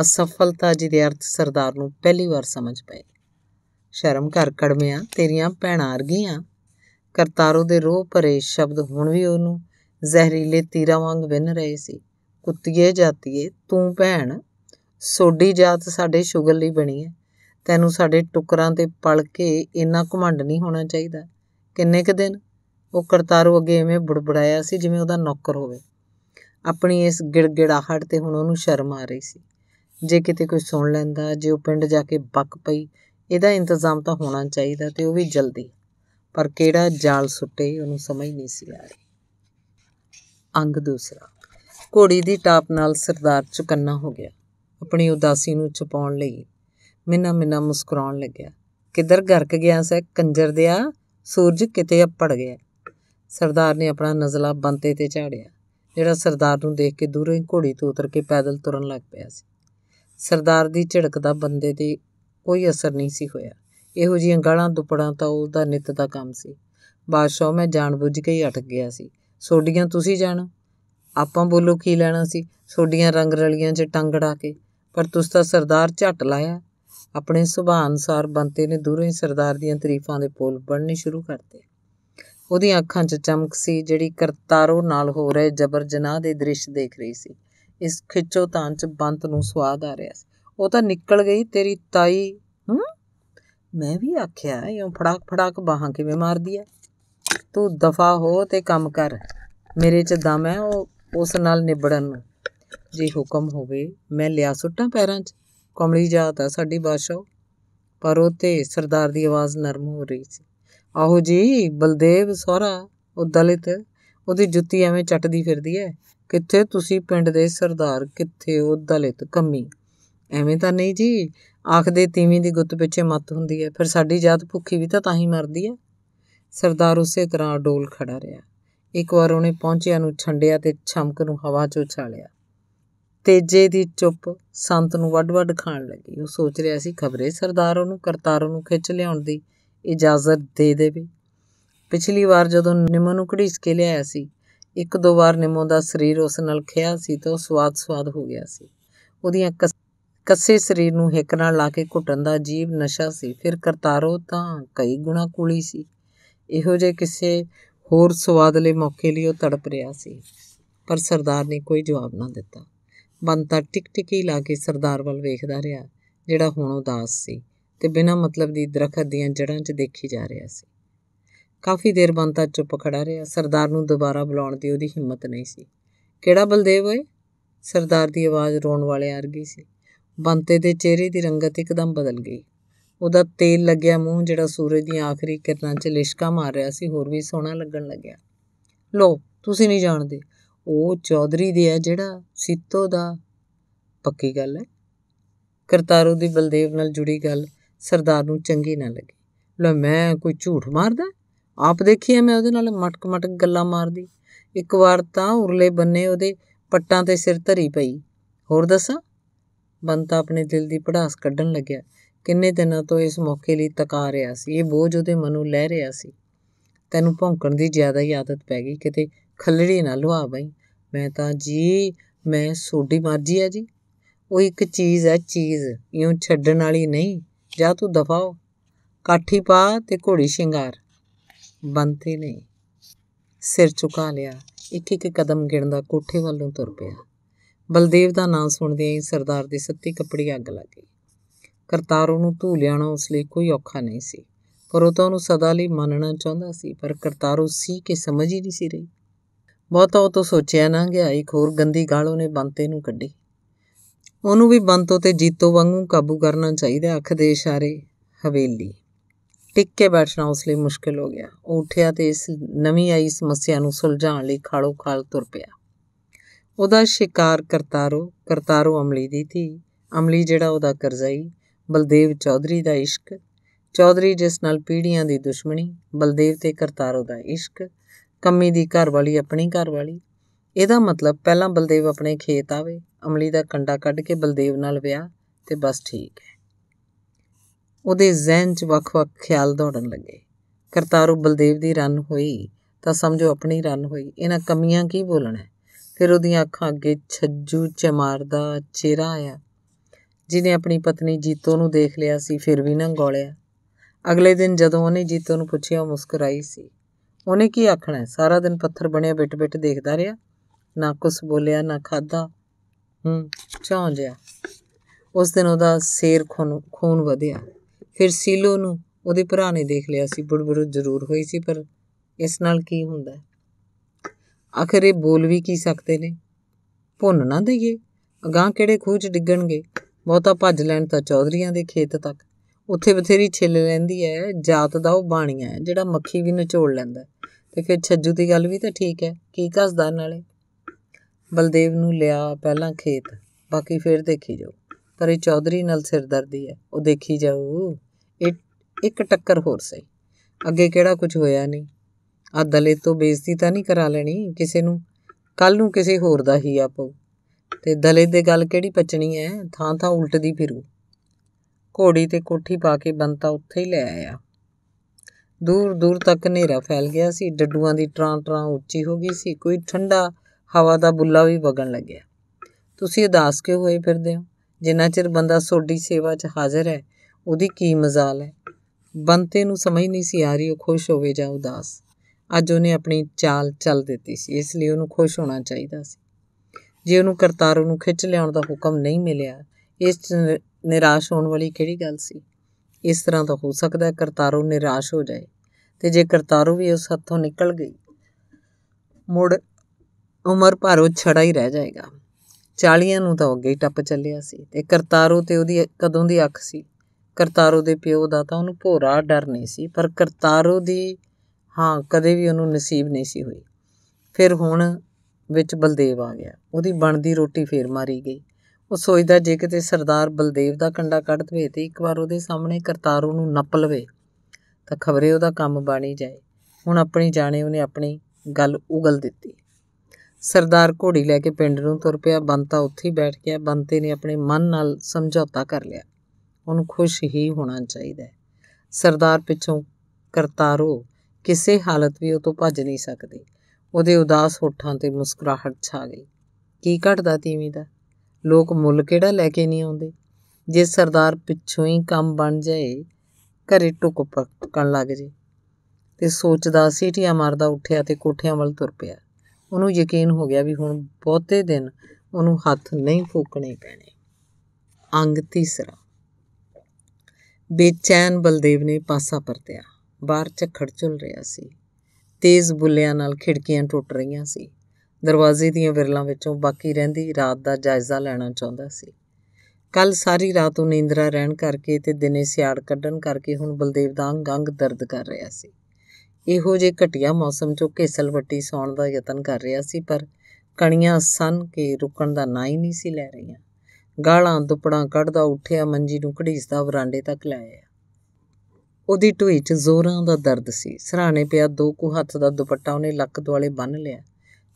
ਅਸਫਲਤਾ ਜਿਹਦੇ ਅਰਥ ਸਰਦਾਰ ਨੂੰ ਪਹਿਲੀ ਵਾਰ ਸਮਝ ਪਏ ਸ਼ਰਮ ਕਰ ਕੜਮਿਆਂ ਤੇਰੀਆਂ ਭੈਣਾਂ ਅਰਗੀਆਂ ਕਰਤਾਰੋ ਦੇ ਰੋਹ ਭਰੇ ਸ਼ਬਦ ਹੁਣ ਵੀ ਉਹਨੂੰ ਜ਼ਹਿਰੀਲੇ ਤੀਰਾਂ ਵਾਂਗ ਵਿੰਨ ਰਹੇ ਸੀ ਕੁੱਤੀਏ ਜਾਤੀਏ ਤੂੰ ਭੈਣ ਸੋਡੀ ਜਾਤ ਸਾਡੇ ਸ਼ੁਗਰ ਲਈ ਬਣੀ ਹੈ ਤੈਨੂੰ ਸਾਡੇ ਟੁਕਰਾਂ ਤੇ ਪਲ ਕੇ ਇੰਨਾ ਘਮੰਡ ਨਹੀਂ ਹੋਣਾ ਚਾਹੀਦਾ ਕਿੰਨੇ ਕ ਦਿਨ ਉਹ ਕਰਤਾਰੂ ਅੱਗੇ ਐਵੇਂ ਬੁੜਬੜਾਇਆ ਸੀ ਜਿਵੇਂ ਉਹਦਾ ਨੌਕਰ ਹੋਵੇ ਆਪਣੀ ਇਸ ਗਿੜਗਿੜਾਹਟ ਤੇ ਹੁਣ ਉਹਨੂੰ ਸ਼ਰਮ ਆ ਰਹੀ ਸੀ ਜੇ ਕਿਤੇ ਕੋਈ ਸੁਣ ਲੈਂਦਾ ਜੇ ਉਹ ਪਿੰਡ ਜਾ ਕੇ ਬੱਕ ਪਈ ਇਹਦਾ ਇੰਤਜ਼ਾਮ ਤਾਂ ਹੋਣਾ ਚਾਹੀਦਾ ਤੇ ਉਹ ਵੀ ਜਲਦੀ ਪਰ ਕਿਹੜਾ ਜਾਲ ਸੁੱਟੇ ਉਹਨੂੰ ਸਮਝ ਨਹੀਂ ਸੀ ਆ ਰਹੀ ਅੰਗ ਦੂਸਰਾ ਘੋੜੀ ਦੀ ਟਾਪ ਨਾਲ ਸਰਦਾਰ ਚੁਕੰਨਾ ਹੋ ਗਿਆ ਆਪਣੀ ਉਦਾਸੀ ਨੂੰ ਛੁਪਾਉਣ ਲਈ ਮਿੰਨਾ ਮਿੰਨਾ ਮੁਸਕਰਾਉਣ ਲੱਗਿਆ ਕਿੱਧਰ ਗਰਕ ਗਿਆ ਸੈ ਕੰਜਰ ਦਿਆ ਸੂਰਜ ਕਿਤੇ ਅੱਪੜ ਗਿਆ ਸਰਦਾਰ ਨੇ ਆਪਣਾ ਨਜ਼ਲਾ ਬੰਤੇ ਤੇ ਝਾੜਿਆ ਜਿਹੜਾ ਸਰਦਾਰ ਨੂੰ ਦੇਖ ਕੇ ਦੂਰੋਂ ਹੀ ਘੋੜੀ ਤੋਂ ਉਤਰ ਕੇ ਪੈਦਲ ਤੁਰਨ ਲੱਗ ਪਿਆ ਸੀ ਸਰਦਾਰ ਦੀ ਝਿੜਕ ਦਾ ਬੰਦੇ ਤੇ ਕੋਈ ਅਸਰ ਨਹੀਂ ਸੀ ਹੋਇਆ ਇਹੋ ਜਿਹੀਆਂ ਗਾਲਾਂ ਦੁਪੜਾਂ ਤਾਂ ਉਹਦਾ ਨਿਤ ਦਾ ਕੰਮ ਸੀ ਬਾਦਸ਼ਾਹ ਮੈਂ ਜਾਣਬੁੱਝ ਕੇ ਹੀ ਅਟਕ ਗਿਆ ਸੀ ਸੋਡੀਆਂ ਤੁਸੀਂ ਜਾਣੋ ਆਪਾਂ ਬੋਲੋ ਕੀ ਲੈਣਾ ਸੀ ਛੋਡੀਆਂ ਰੰਗ ਰਲੀਆਂ 'ਚ ਟੰਗੜਾ ਕੇ ਪਰ ਤੁਸ ਤਾਂ ਸਰਦਾਰ ਝਟ ਲਾਇਆ ਆਪਣੇ ਸੁਭਾਅ ਅਨਸਾਰ ਬੰਤੇ ਨੇ ਦੂਰੋਂ ਹੀ ਸਰਦਾਰ ਦੀਆਂ ਤਾਰੀਫਾਂ ਦੇ ਪੋਲ ਪੜਨੇ ਸ਼ੁਰੂ ਕਰਤੇ ਉਹਦੀਆਂ ਅੱਖਾਂ 'ਚ ਚਮਕ ਸੀ ਜਿਹੜੀ ਕਰਤਾਰੋ ਨਾਲ ਹੋ ਰਹੇ ਜ਼ਬਰ ਜਨਾਹ ਦੇ ਦ੍ਰਿਸ਼ ਦੇਖ ਰਹੀ ਸੀ ਇਸ ਖਿੱਚੋ ਤਾਂ 'ਚ ਬੰਤ ਨੂੰ ਸਵਾਦ ਆ ਰਿਹਾ ਸੀ ਉਹ ਤਾਂ ਨਿਕਲ ਗਈ ਤੇਰੀ ਤਾਈ ਹੂੰ ਮੈਂ ਵੀ ਆਖਿਆ ਇਉਂ ਫੜਾਕ ਫੜਾਕ ਬਾਹਾਂ ਕਿਵੇਂ ਮਾਰਦੀ ਐ ਤੂੰ ਦਫਾ ਹੋ ਤੇ ਕੰਮ ਕਰ ਮੇਰੇ 'ਚ ਦਮ ਐ ਉਹ ਉਸ ਨਾਲ ਨਿਬੜਨ ਨੂੰ ਜੇ ਹੁਕਮ ਹੋਵੇ ਮੈਂ ਲਿਆ ਸੁੱਟਾਂ ਪੈਰਾਂ 'ਚ ਕਮਲੀ ਜਾਤ ਆ ਸਾਡੀ ਬਾਦਸ਼ਾਹ ਪਰ ਉਹ ਤੇ ਸਰਦਾਰ ਦੀ ਆਵਾਜ਼ ਨਰਮ ਹੋ ਰਹੀ ਸੀ ਆਹੋ ਜੀ ਬਲਦੇਵ ਸੋਹਰਾ ਉਹ ਦਲਿਤ ਉਹਦੀ ਜੁੱਤੀ ਐਵੇਂ ਚੱਟਦੀ ਫਿਰਦੀ ਐ ਕਿੱਥੇ ਤੁਸੀਂ ਪਿੰਡ ਦੇ ਸਰਦਾਰ ਕਿੱਥੇ ਉਹ ਦਲਿਤ ਕੰਮੀ ਐਵੇਂ ਤਾਂ ਨਹੀਂ ਜੀ ਆਖਦੇ ਤੀਵੀਂ ਦੀ ਗੁੱਤ ਪਿੱਛੇ ਮੱਤ ਹੁੰਦੀ ਐ ਫਿਰ ਸਾਡੀ ਜਾਤ ਭੁੱਖੀ ਵੀ ਤਾਂ ਤਾਂ ਹੀ ਮਰਦੀ ਐ ਸਰਦਾਰ ਉਸੇ ਤਰ੍ਹਾਂ ਡੋਲ ਖੜਾ ਰਿਹਾ ਇੱਕ ਵਾਰ ਉਹਨੇ ਪਹੁੰਚਿਆ ਨੂੰ ਛੰਡਿਆ ਤੇ ਛਮਕ ਨੂੰ ਹਵਾ 'ਚ ਉਛਾਲਿਆ ਤੇਜੇ ਦੀ ਚੁੱਪ ਸੰਤ ਨੂੰ ਵੱਡ-ਵੱਡ ਖਾਣ ਲੱਗੀ ਉਹ ਸੋਚ ਰਿਹਾ ਸੀ ਖਬਰੇ ਸਰਦਾਰ ਉਹਨੂੰ ਕਰਤਾਰੋਂ ਨੂੰ ਖਿੱਚ ਲਿਆਉਣ ਦੀ ਇਜਾਜ਼ਤ ਦੇ ਦੇਵੇ ਪਿਛਲੀ ਵਾਰ ਜਦੋਂ ਨਿੰਮੋ ਨੂੰ ਘੜੀਸ ਕੇ ਲਿਆਇਆ ਸੀ ਇੱਕ ਦੋ ਵਾਰ ਨਿੰਮੋ ਦਾ ਸਰੀਰ ਉਸ ਨਾਲ ਖਿਆ ਸੀ ਤਾਂ ਉਹ ਸਵਾਦ-ਸਵਾਦ ਹੋ ਗਿਆ ਸੀ ਉਹਦੀਆਂ ਕੱਸੇ ਸਰੀਰ ਨੂੰ ਹਿੱਕ ਨਾਲ ਲਾ ਕੇ ਘੁੱਟਣ ਦਾ ਜੀਵ ਨਸ਼ਾ ਸੀ ਫਿਰ ਕਰਤਾਰੋ ਤਾਂ ਕਈ ਗੁਣਾ ਕੁਲੀ ਸੀ ਇਹੋ ਜੇ ਕਿਸੇ ਹੋਰ ਸਵਾਦਲੇ ਮੌਕੇ ਲਈ ਉਹ ਤੜਪ ਰਿਹਾ ਸੀ ਪਰ ਸਰਦਾਰ ਨੇ ਕੋਈ ਜਵਾਬ ਨਾ ਦਿੱਤਾ ਬੰਤਾ ਟਿਕਟਿਕੀ ਲਾ ਕੇ ਸਰਦਾਰ ਵੱਲ ਵੇਖਦਾ ਰਿਹਾ ਜਿਹੜਾ ਹੁਣ ਉਦਾਸ ਸੀ ਤੇ ਬਿਨਾਂ ਮਤਲਬ ਦੀ ਦਰਖਤ ਦੀਆਂ ਜੜਾਂ 'ਚ ਦੇਖੀ ਜਾ ਰਿਹਾ ਸੀ ਕਾਫੀ ਦੇਰ ਬੰਤਾ ਚੁੱਪ ਖੜਾ ਰਿਹਾ ਸਰਦਾਰ ਨੂੰ ਦੁਬਾਰਾ ਬੁਲਾਉਣ ਦੀ ਉਹਦੀ ਹਿੰਮਤ ਨਹੀਂ ਸੀ ਕਿਹੜਾ ਬਲਦੇਵ ਓਏ ਸਰਦਾਰ ਦੀ ਆਵਾਜ਼ ਰੋਣ ਵਾਲੇ ਰਹੀ ਸੀ ਬੰਤੇ ਦੇ ਚਿਹਰੇ ਦੀ ਰੰਗਤ ਇੱਕਦਮ ਬਦਲ ਗਈ ਉਹਦਾ ਤੇਲ ਲੱਗਿਆ ਮੂੰਹ ਜਿਹੜਾ ਸੂਰਜ ਦੀਆਂ ਆਖਰੀ ਕਿਰਨਾਂ 'ਚ ਲਿਸ਼ਕਾ ਮਾਰ ਰਿਹਾ ਸੀ ਹੋਰ ਵੀ ਸੋਹਣਾ ਲੱਗਣ ਲੱਗਿਆ ਲੋ ਤੁਸੀਂ ਨਹੀਂ ਜਾਣਦੇ ਉਹ ਚੌਧਰੀ ਦੇ ਆ ਜਿਹੜਾ ਸੀਤੋ ਦਾ ਪੱਕੀ ਗੱਲ ਹੈ ਕਰਤਾਰੂ ਦੀ ਬਲਦੇਵ ਨਾਲ ਜੁੜੀ ਗੱਲ ਸਰਦਾਰ ਨੂੰ ਚੰਗੀ ਨਾ ਲੱਗੀ ਲੋ ਮੈਂ ਕੋਈ ਝੂਠ ਮਾਰਦਾ ਆਪ ਦੇਖੀਏ ਮੈਂ ਉਹਦੇ ਨਾਲ ਮਟਕ ਮਟਕ ਗੱਲਾਂ ਮਾਰਦੀ ਇੱਕ ਵਾਰ ਤਾਂ ਉਰਲੇ ਬੰਨੇ ਉਹਦੇ ਪੱਟਾਂ ਤੇ ਸਿਰ ਧਰੀ ਪਈ ਹੋਰ ਦੱਸਾਂ ਬੰਤਾ ਆਪਣੇ ਦਿਲ ਦੀ ਪੜਾਸ ਕੱਢਣ ਲੱਗਿਆ ਕਿੰਨੇ ਦਿਨਾਂ ਤੋਂ ਇਸ ਮੌਕੇ ਲਈ ਤਕਾ ਰਿਹਾ ਸੀ ਇਹ ਬੋਝ ਉਹਦੇ ਨੂੰ ਲੈ ਰਿਹਾ ਸੀ ਤੈਨੂੰ ਭੌਂਕਣ ਦੀ ਜ਼ਿਆਦਾ ਹੀ ਆਦਤ ਪੈ ਗਈ ਕਿਤੇ ਖੱਲੜੀ ਨਾ ਲੁਆ ਬਈ ਮੈਂ ਤਾਂ ਜੀ ਮੈਂ ਸੋਡੀ ਮਰਜੀ ਆ ਜੀ ਉਹ ਇੱਕ ਚੀਜ਼ ਹੈ ਚੀਜ਼ ਇਉਂ ਛੱਡਣ ਵਾਲੀ ਨਹੀਂ ਜਾ ਤੂੰ ਦਫਾਓ ਕਾਠੀ ਪਾ ਤੇ ਘੋੜੀ ਸ਼ਿੰਗਾਰ ਬੰਤੇ ਨੇ ਸਿਰ ਝੁਕਾ ਲਿਆ ਇੱਕ ਇੱਕ ਕਦਮ ਗਿਣਦਾ ਕੋਠੇ ਵੱਲੋਂ ਤੁਰ ਪਿਆ ਬਲਦੇਵ ਦਾ ਨਾਮ ਸੁਣਦੇ ਹੀ ਸਰਦਾਰ ਦੀ ਸੱਤੀ ਕੱਪੜੀ ਅੱਗ ਲੱਗ ਗਈ ਕਰਤਾਰੋਂ ਨੂੰ ਧੂ ਲਿਆਣਾ ਉਸ ਲਈ ਕੋਈ ਔਖਾ ਨਹੀਂ ਸੀ ਪਰ ਉਹ ਤਾਂ ਉਹਨੂੰ ਸਦਾ ਲਈ ਮੰਨਣਾ ਚਾਹੁੰਦਾ ਸੀ ਪਰ ਕਰਤਾਰੋ ਸੀ ਕਿ ਸਮਝ ਹੀ ਨਹੀਂ ਸੀ ਰਹੀ ਬਹੁਤਾ ਉਹ ਤਾਂ ਸੋਚਿਆ ਨਾ ਗਿਆ ਇੱਕ ਹੋਰ ਗੰਦੀ ਗਾਲ ਉਹਨੇ ਬੰਤੇ ਨੂੰ ਕੱਢੀ ਉਹਨੂੰ ਵੀ ਬੰਤੋ ਤੇ ਜੀਤੋ ਵਾਂਗੂ ਕਾਬੂ ਕਰਨਾ ਚਾਹੀਦਾ ਅੱਖ ਦੇ ਇਸ਼ਾਰੇ ਹਵੇਲੀ ਟਿਕ ਕੇ ਬੈਠਣਾ ਉਸ ਲਈ ਮੁਸ਼ਕਲ ਹੋ ਗਿਆ ਉਹ ਉੱਠਿਆ ਤੇ ਇਸ ਨਵੀਂ ਆਈ ਸਮੱਸਿਆ ਨੂੰ ਸੁਲਝਾਉਣ ਲਈ ਖਾਲੋ ਖਾਲ ਤੁਰ ਪਿਆ ਉਹਦਾ ਸ਼ਿਕਾਰ ਕਰਤਾਰੋ ਕਰਤਾਰੋ ਅਮਲੀ ਦੀ ਧੀ ਅਮਲੀ ਜਿਹੜਾ ਉਹਦਾ ਕਰਜ਼ਾਈ ਬਲਦੇਵ ਚੌਧਰੀ ਦਾ ਇਸ਼ਕ ਚੌਧਰੀ ਜਿਸ ਨਾਲ ਪੀੜ੍ਹੀਆਂ ਦੀ ਦੁਸ਼ਮਣੀ ਬਲਦੇਵ ਤੇ ਕਰਤਾਰੋ ਦਾ ਇਸ਼ਕ ਕੰਮੀ ਦੀ ਘਰਵਾਲੀ ਆਪਣੀ ਘਰਵਾਲੀ ਇਹਦਾ ਮਤਲਬ ਪਹਿਲਾਂ ਬਲਦੇਵ ਆਪਣੇ ਖੇਤ ਆਵੇ ਅਮਲੀ ਦਾ ਕੰਡਾ ਕੱਢ ਕੇ ਬਲਦੇਵ ਨਾਲ ਵਿਆਹ ਤੇ ਬਸ ਠੀਕ ਹੈ ਉਹਦੇ ਜ਼ਹਿਨ 'ਚ ਵੱਖ-ਵੱਖ ਖਿਆਲ ਦੌੜਨ ਲੱਗੇ ਕਰਤਾਰੋ ਬਲਦੇਵ ਦੀ ਰਨ ਹੋਈ ਤਾਂ ਸਮਝੋ ਆਪਣੀ ਰਨ ਹੋਈ ਇਹਨਾਂ ਕਮੀਆਂ ਕੀ ਬੋਲਣਾ ਫਿਰ ਉਹਦੀਆਂ ਅੱਖਾਂ ਅੱਗੇ ਛੱਜੂ ਚਮਾਰਦਾ ਚਿਹਰਾ ਆਇਆ ਜਿਹਨੇ ਆਪਣੀ ਪਤਨੀ ਜੀਤੋ ਨੂੰ ਦੇਖ ਲਿਆ ਸੀ ਫਿਰ ਵੀ ਨਾ ਗੋਲਿਆ ਅਗਲੇ ਦਿਨ ਜਦੋਂ ਉਹਨੇ ਜੀਤੋ ਨੂੰ ਪੁੱਛਿਆ ਉਹ ਮੁਸਕਰਾਈ ਸੀ ਉਹਨੇ ਕੀ ਆਖਣਾ ਸਾਰਾ ਦਿਨ ਪੱਥਰ ਬਣਿਆ ਬਿਟ-ਬਿਟ ਦੇਖਦਾ ਰਿਹਾ ਨਾ ਕੁਝ ਬੋਲਿਆ ਨਾ ਖਾਦਾ ਹੂੰ ਚੌਂ ਉਸ ਦਿਨ ਉਹਦਾ ਸੇਰ ਖੂਨ ਵਧਿਆ ਫਿਰ ਸੀਲੋ ਨੂੰ ਉਹਦੇ ਭਰਾ ਨੇ ਦੇਖ ਲਿਆ ਸੀ ਬੁੜਬੁੜ ਜ਼ਰੂਰ ਹੋਈ ਸੀ ਪਰ ਇਸ ਨਾਲ ਕੀ ਹੁੰਦਾ ਆਖਰੇ ਬੋਲ ਵੀ ਕੀ ਸਕਦੇ ਨੇ ਭੁੰਨ ਨਾ ਦਈਏ ਅਗਾਹ ਕਿਹੜੇ ਖੂਚ ਡਿੱਗਣਗੇ ਬਹੁਤਾ ਭੱਜ ਲੈਣ ਤਾਂ ਚੌਧਰੀਆਂ ਦੇ ਖੇਤ ਤੱਕ ਉੱਥੇ ਬਥੇਰੀ ਛਿੱਲ ਲੈਂਦੀ ਐ ਜਾਤ ਦਾ ਉਹ ਬਾਣੀਆ ਐ ਜਿਹੜਾ ਮੱਖੀ ਵੀ ਨਚੋੜ ਲੈਂਦਾ ਤੇ ਫਿਰ ਛੱਜੂ ਦੀ ਗੱਲ ਵੀ ਤਾਂ ਠੀਕ ਐ ਕੀ ਕਸਦਾ ਨਾਲੇ ਬਲਦੇਵ ਨੂੰ ਲਿਆ ਪਹਿਲਾਂ ਖੇਤ ਬਾਕੀ ਫਿਰ ਦੇਖੀ ਜਾਓ ਪਰ ਇਹ ਚੌਧਰੀ ਨਾਲ ਸਿਰਦਰਦੀ ਐ ਉਹ ਦੇਖੀ ਜਾਊ ਇਹ ਇੱਕ ਟੱਕਰ ਹੋਰ ਸਹੀ ਅੱਗੇ ਕਿਹੜਾ ਕੁਝ ਹੋਇਆ ਨਹੀਂ ਆ ਦਲੇ ਤੋਂ ਬੇਇੱਜ਼ਤੀ ਤਾਂ ਨਹੀਂ ਕਰਾ ਲੈਣੀ ਕਿਸੇ ਨੂੰ ਕੱਲ ਨੂੰ ਕਿਸੇ ਹੋਰ ਦਾ ਹੀ ਆਪੋ ਤੇ ਦਲੇ ਦੇ ਗੱਲ ਕਿਹੜੀ ਪਚਣੀ ਐ ਥਾਂ ਥਾਂ ਉਲਟਦੀ ਫਿਰੂ ਘੋੜੀ ਤੇ ਕੋਠੀ ਪਾ ਕੇ ਬੰਤਾ ਉੱਥੇ ਹੀ ਲੈ ਆਇਆ ਦੂਰ ਦੂਰ ਤੱਕ ਹਨੇਰਾ ਫੈਲ ਗਿਆ ਸੀ ਡੱਡੂਆਂ ਦੀ ਟਰਾਂ ਟਰਾਂ ਉੱਚੀ ਹੋ ਗਈ ਸੀ ਕੋਈ ਠੰਡਾ ਹਵਾ ਦਾ ਬੁੱਲਾ ਵੀ ਵਗਣ ਲੱਗਿਆ ਤੁਸੀਂ ਉਦਾਸ ਕਿਉਂ ਹੋਏ ਫਿਰਦੇ ਹੋ ਜਿੰਨਾ ਚਿਰ ਬੰਦਾ ਸੋਡੀ ਸੇਵਾ 'ਚ ਹਾਜ਼ਰ ਹੈ ਉਹਦੀ ਕੀ ਮਜ਼ਾਲ ਹੈ ਬੰਤੇ ਨੂੰ ਸਮਝ ਨਹੀਂ ਸੀ ਆ ਰਹੀ ਉਹ ਖੁਸ਼ ਹੋਵੇ ਜਾਂ ਉਦਾਸ ਅੱਜ ਉਹਨੇ ਆਪਣੀ ਚਾਲ ਚੱਲ ਦਿੱਤੀ ਸੀ ਇਸ ਲਈ ਉਹਨੂੰ ਖੁਸ਼ ਹੋਣਾ ਚਾਹੀਦਾ ਸੀ ਜੇ ਉਹਨੂੰ ਕਰਤਾਰ ਨੂੰ ਖਿੱਚ ਲਿਆਉਣ ਦਾ ਹੁਕਮ ਨਹੀਂ ਮਿਲਿਆ ਇਸ ਨਿਰਾਸ਼ ਹੋਣ ਵਾਲੀ ਕਿਹੜੀ ਗੱਲ ਸੀ ਇਸ ਤਰ੍ਹਾਂ ਤਾਂ ਹੋ ਸਕਦਾ ਹੈ ਕਰਤਾਰੋ ਨਿਰਾਸ਼ ਹੋ ਜਾਏ ਤੇ ਜੇ ਕਰਤਾਰੋ ਵੀ ਉਸ ਹੱਥੋਂ ਨਿਕਲ ਗਈ ਮੁੜ ਉਮਰ ਭਰ ਉਹ ਛੜਾ ਹੀ ਰਹਿ ਜਾਏਗਾ 40 ਨੂੰ ਤਾਂ ਅੱਗੇ ਹੀ ਟੱਪ ਚੱਲਿਆ ਸੀ ਤੇ ਕਰਤਾਰੋ ਤੇ ਉਹਦੀ ਕਦੋਂ ਦੀ ਅੱਖ ਸੀ ਕਰਤਾਰੋ ਦੇ ਪਿਓ ਦਾ ਤਾਂ ਉਹਨੂੰ ਭੋਰਾ ਡਰ ਨਹੀਂ ਸੀ ਪਰ ਕਰਤਾਰੋ ਦੀ ਹਾਂ ਕਦੇ ਵੀ ਉਹਨੂੰ ਨਸੀਬ ਨਹੀਂ ਸੀ ਹੋਈ ਫਿਰ ਹੁਣ ਵਿੱਚ ਬਲਦੇਵ ਆ ਗਿਆ ਉਹਦੀ ਬਣਦੀ ਰੋਟੀ ਫੇਰ ਮਾਰੀ ਗਈ ਉਹ ਸੋਚਦਾ ਜੇ ਕਿਤੇ ਸਰਦਾਰ ਬਲਦੇਵ ਦਾ ਕੰਡਾ ਕੱਢ ਦਵੇ ਤੇ ਇੱਕ ਵਾਰ ਉਹਦੇ ਸਾਹਮਣੇ ਕਰਤਾਰੂ ਨੂੰ ਨੱਪ ਲਵੇ ਤਾਂ ਖਬਰੇ ਉਹਦਾ ਕੰਮ ਬਾਣੀ ਜਾਏ ਹੁਣ ਆਪਣੀ ਜਾਣੇ ਉਹਨੇ ਆਪਣੀ ਗੱਲ ਉਗਲ ਦਿੱਤੀ ਸਰਦਾਰ ਘੋੜੀ ਲੈ ਕੇ ਪਿੰਡ ਨੂੰ ਤੁਰ ਪਿਆ ਬੰਤਾ ਉੱਥੇ ਹੀ ਬੈਠ ਗਿਆ ਬੰਤੇ ਨੇ ਆਪਣੇ ਮਨ ਨਾਲ ਸਮਝੌਤਾ ਕਰ ਲਿਆ ਉਹਨੂੰ ਖੁਸ਼ ਹੀ ਹੋਣਾ ਚਾਹੀਦਾ ਸਰਦਾਰ ਪਿੱਛੋਂ ਕਰਤਾਰੂ ਕਿਸੇ ਹਾਲਤ ਵੀ ਉਹ ਤੋਂ ਭੱਜ ਨਹੀਂ ਸਕਦੇ ਉਹਦੇ ਉਦਾਸ ਹੋਠਾਂ ਤੇ ਮੁਸਕਰਾਹਟ ਛਾ ਗਈ ਕੀ ਘਟਦਾ ਤੀਵੀਂ ਦਾ ਲੋਕ ਮੁੱਲ ਕਿਹੜਾ ਲੈ ਕੇ ਨਹੀਂ ਆਉਂਦੇ ਜੇ ਸਰਦਾਰ ਪਿੱਛੋਂ ਹੀ ਕੰਮ ਬਣ ਜਾਏ ਘਰੇ ਟੁੱਕ ਪੱਕਣ ਲੱਗ ਜੇ ਤੇ ਸੋਚਦਾ ਸੀਟੀਆਂ ਮਾਰਦਾ ਉੱਠਿਆ ਤੇ ਕੋਠਿਆਂ ਵੱਲ ਤੁਰ ਪਿਆ ਉਹਨੂੰ ਯਕੀਨ ਹੋ ਗਿਆ ਵੀ ਹੁਣ ਬਹੁਤੇ ਦਿਨ ਉਹਨੂੰ ਹੱਥ ਨਹੀਂ ਫੂਕਣੇ ਪੈਣੇ ਅੰਗ ਤੀਸਰਾ ਬੇਚੈਨ ਬਲਦੇਵ ਨੇ ਪਾਸਾ ਪਰਤਿਆ ਬਾਹਰ ਝਖੜ ਝੁਲ ਰਿਹਾ ਸੀ ਤੇਜ਼ ਬੁੱਲਿਆਂ ਨਾਲ ਖਿੜਕੀਆਂ ਟੁੱਟ ਰਹੀਆਂ ਸੀ ਦਰਵਾਜ਼ੇ ਦੀਆਂ ਵਿਰਲਾਂ ਵਿੱਚੋਂ ਬਾਕੀ ਰਹਿੰਦੀ ਰਾਤ ਦਾ ਜਾਇਜ਼ਾ ਲੈਣਾ ਚਾਹੁੰਦਾ ਸੀ ਕੱਲ ਸਾਰੀ ਰਾਤ ਉਹ ਨੀਂਦਰਾ ਰਹਿਣ ਕਰਕੇ ਤੇ ਦਿਨੇ ਸਿਆੜ ਕੱਢਣ ਕਰਕੇ ਹੁਣ ਬਲਦੇਵ ਦਾ ਅੰਗ ਦਰਦ ਕਰ ਰਿਹਾ ਸੀ ਇਹੋ ਜੇ ਘਟਿਆ ਮੌਸਮ 'ਚੋਂ ਵੱਟੀ ਸੌਣ ਦਾ ਯਤਨ ਕਰ ਰਿਹਾ ਸੀ ਪਰ ਕਣੀਆਂ ਸਨ ਕੇ ਰੁਕਣ ਦਾ ਨਾਂ ਹੀ ਨਹੀਂ ਸੀ ਲੈ ਰਹੀਆਂ ਗਾਲਾਂ ਦੁਪੜਾਂ ਕੱਢਦਾ ਉੱਠਿਆ ਮੰਜੀ ਨੂੰ ਘੜੀਸਦਾ ਵਰਾਂਡੇ ਤੱਕ ਲਾਇਆ ਉਹਦੀ ਢੋਈ 'ਚ ਜ਼ੋਰਾਂ ਦਾ ਦਰਦ ਸੀ ਸਰਾਣੇ ਪਿਆ ਦੋ ਕੁ ਹੱਥ ਦਾ ਦੁਪੱਟਾ ਉਹਨੇ ਲੱਕ ਦੁਆਲੇ ਬੰਨ ਲਿਆ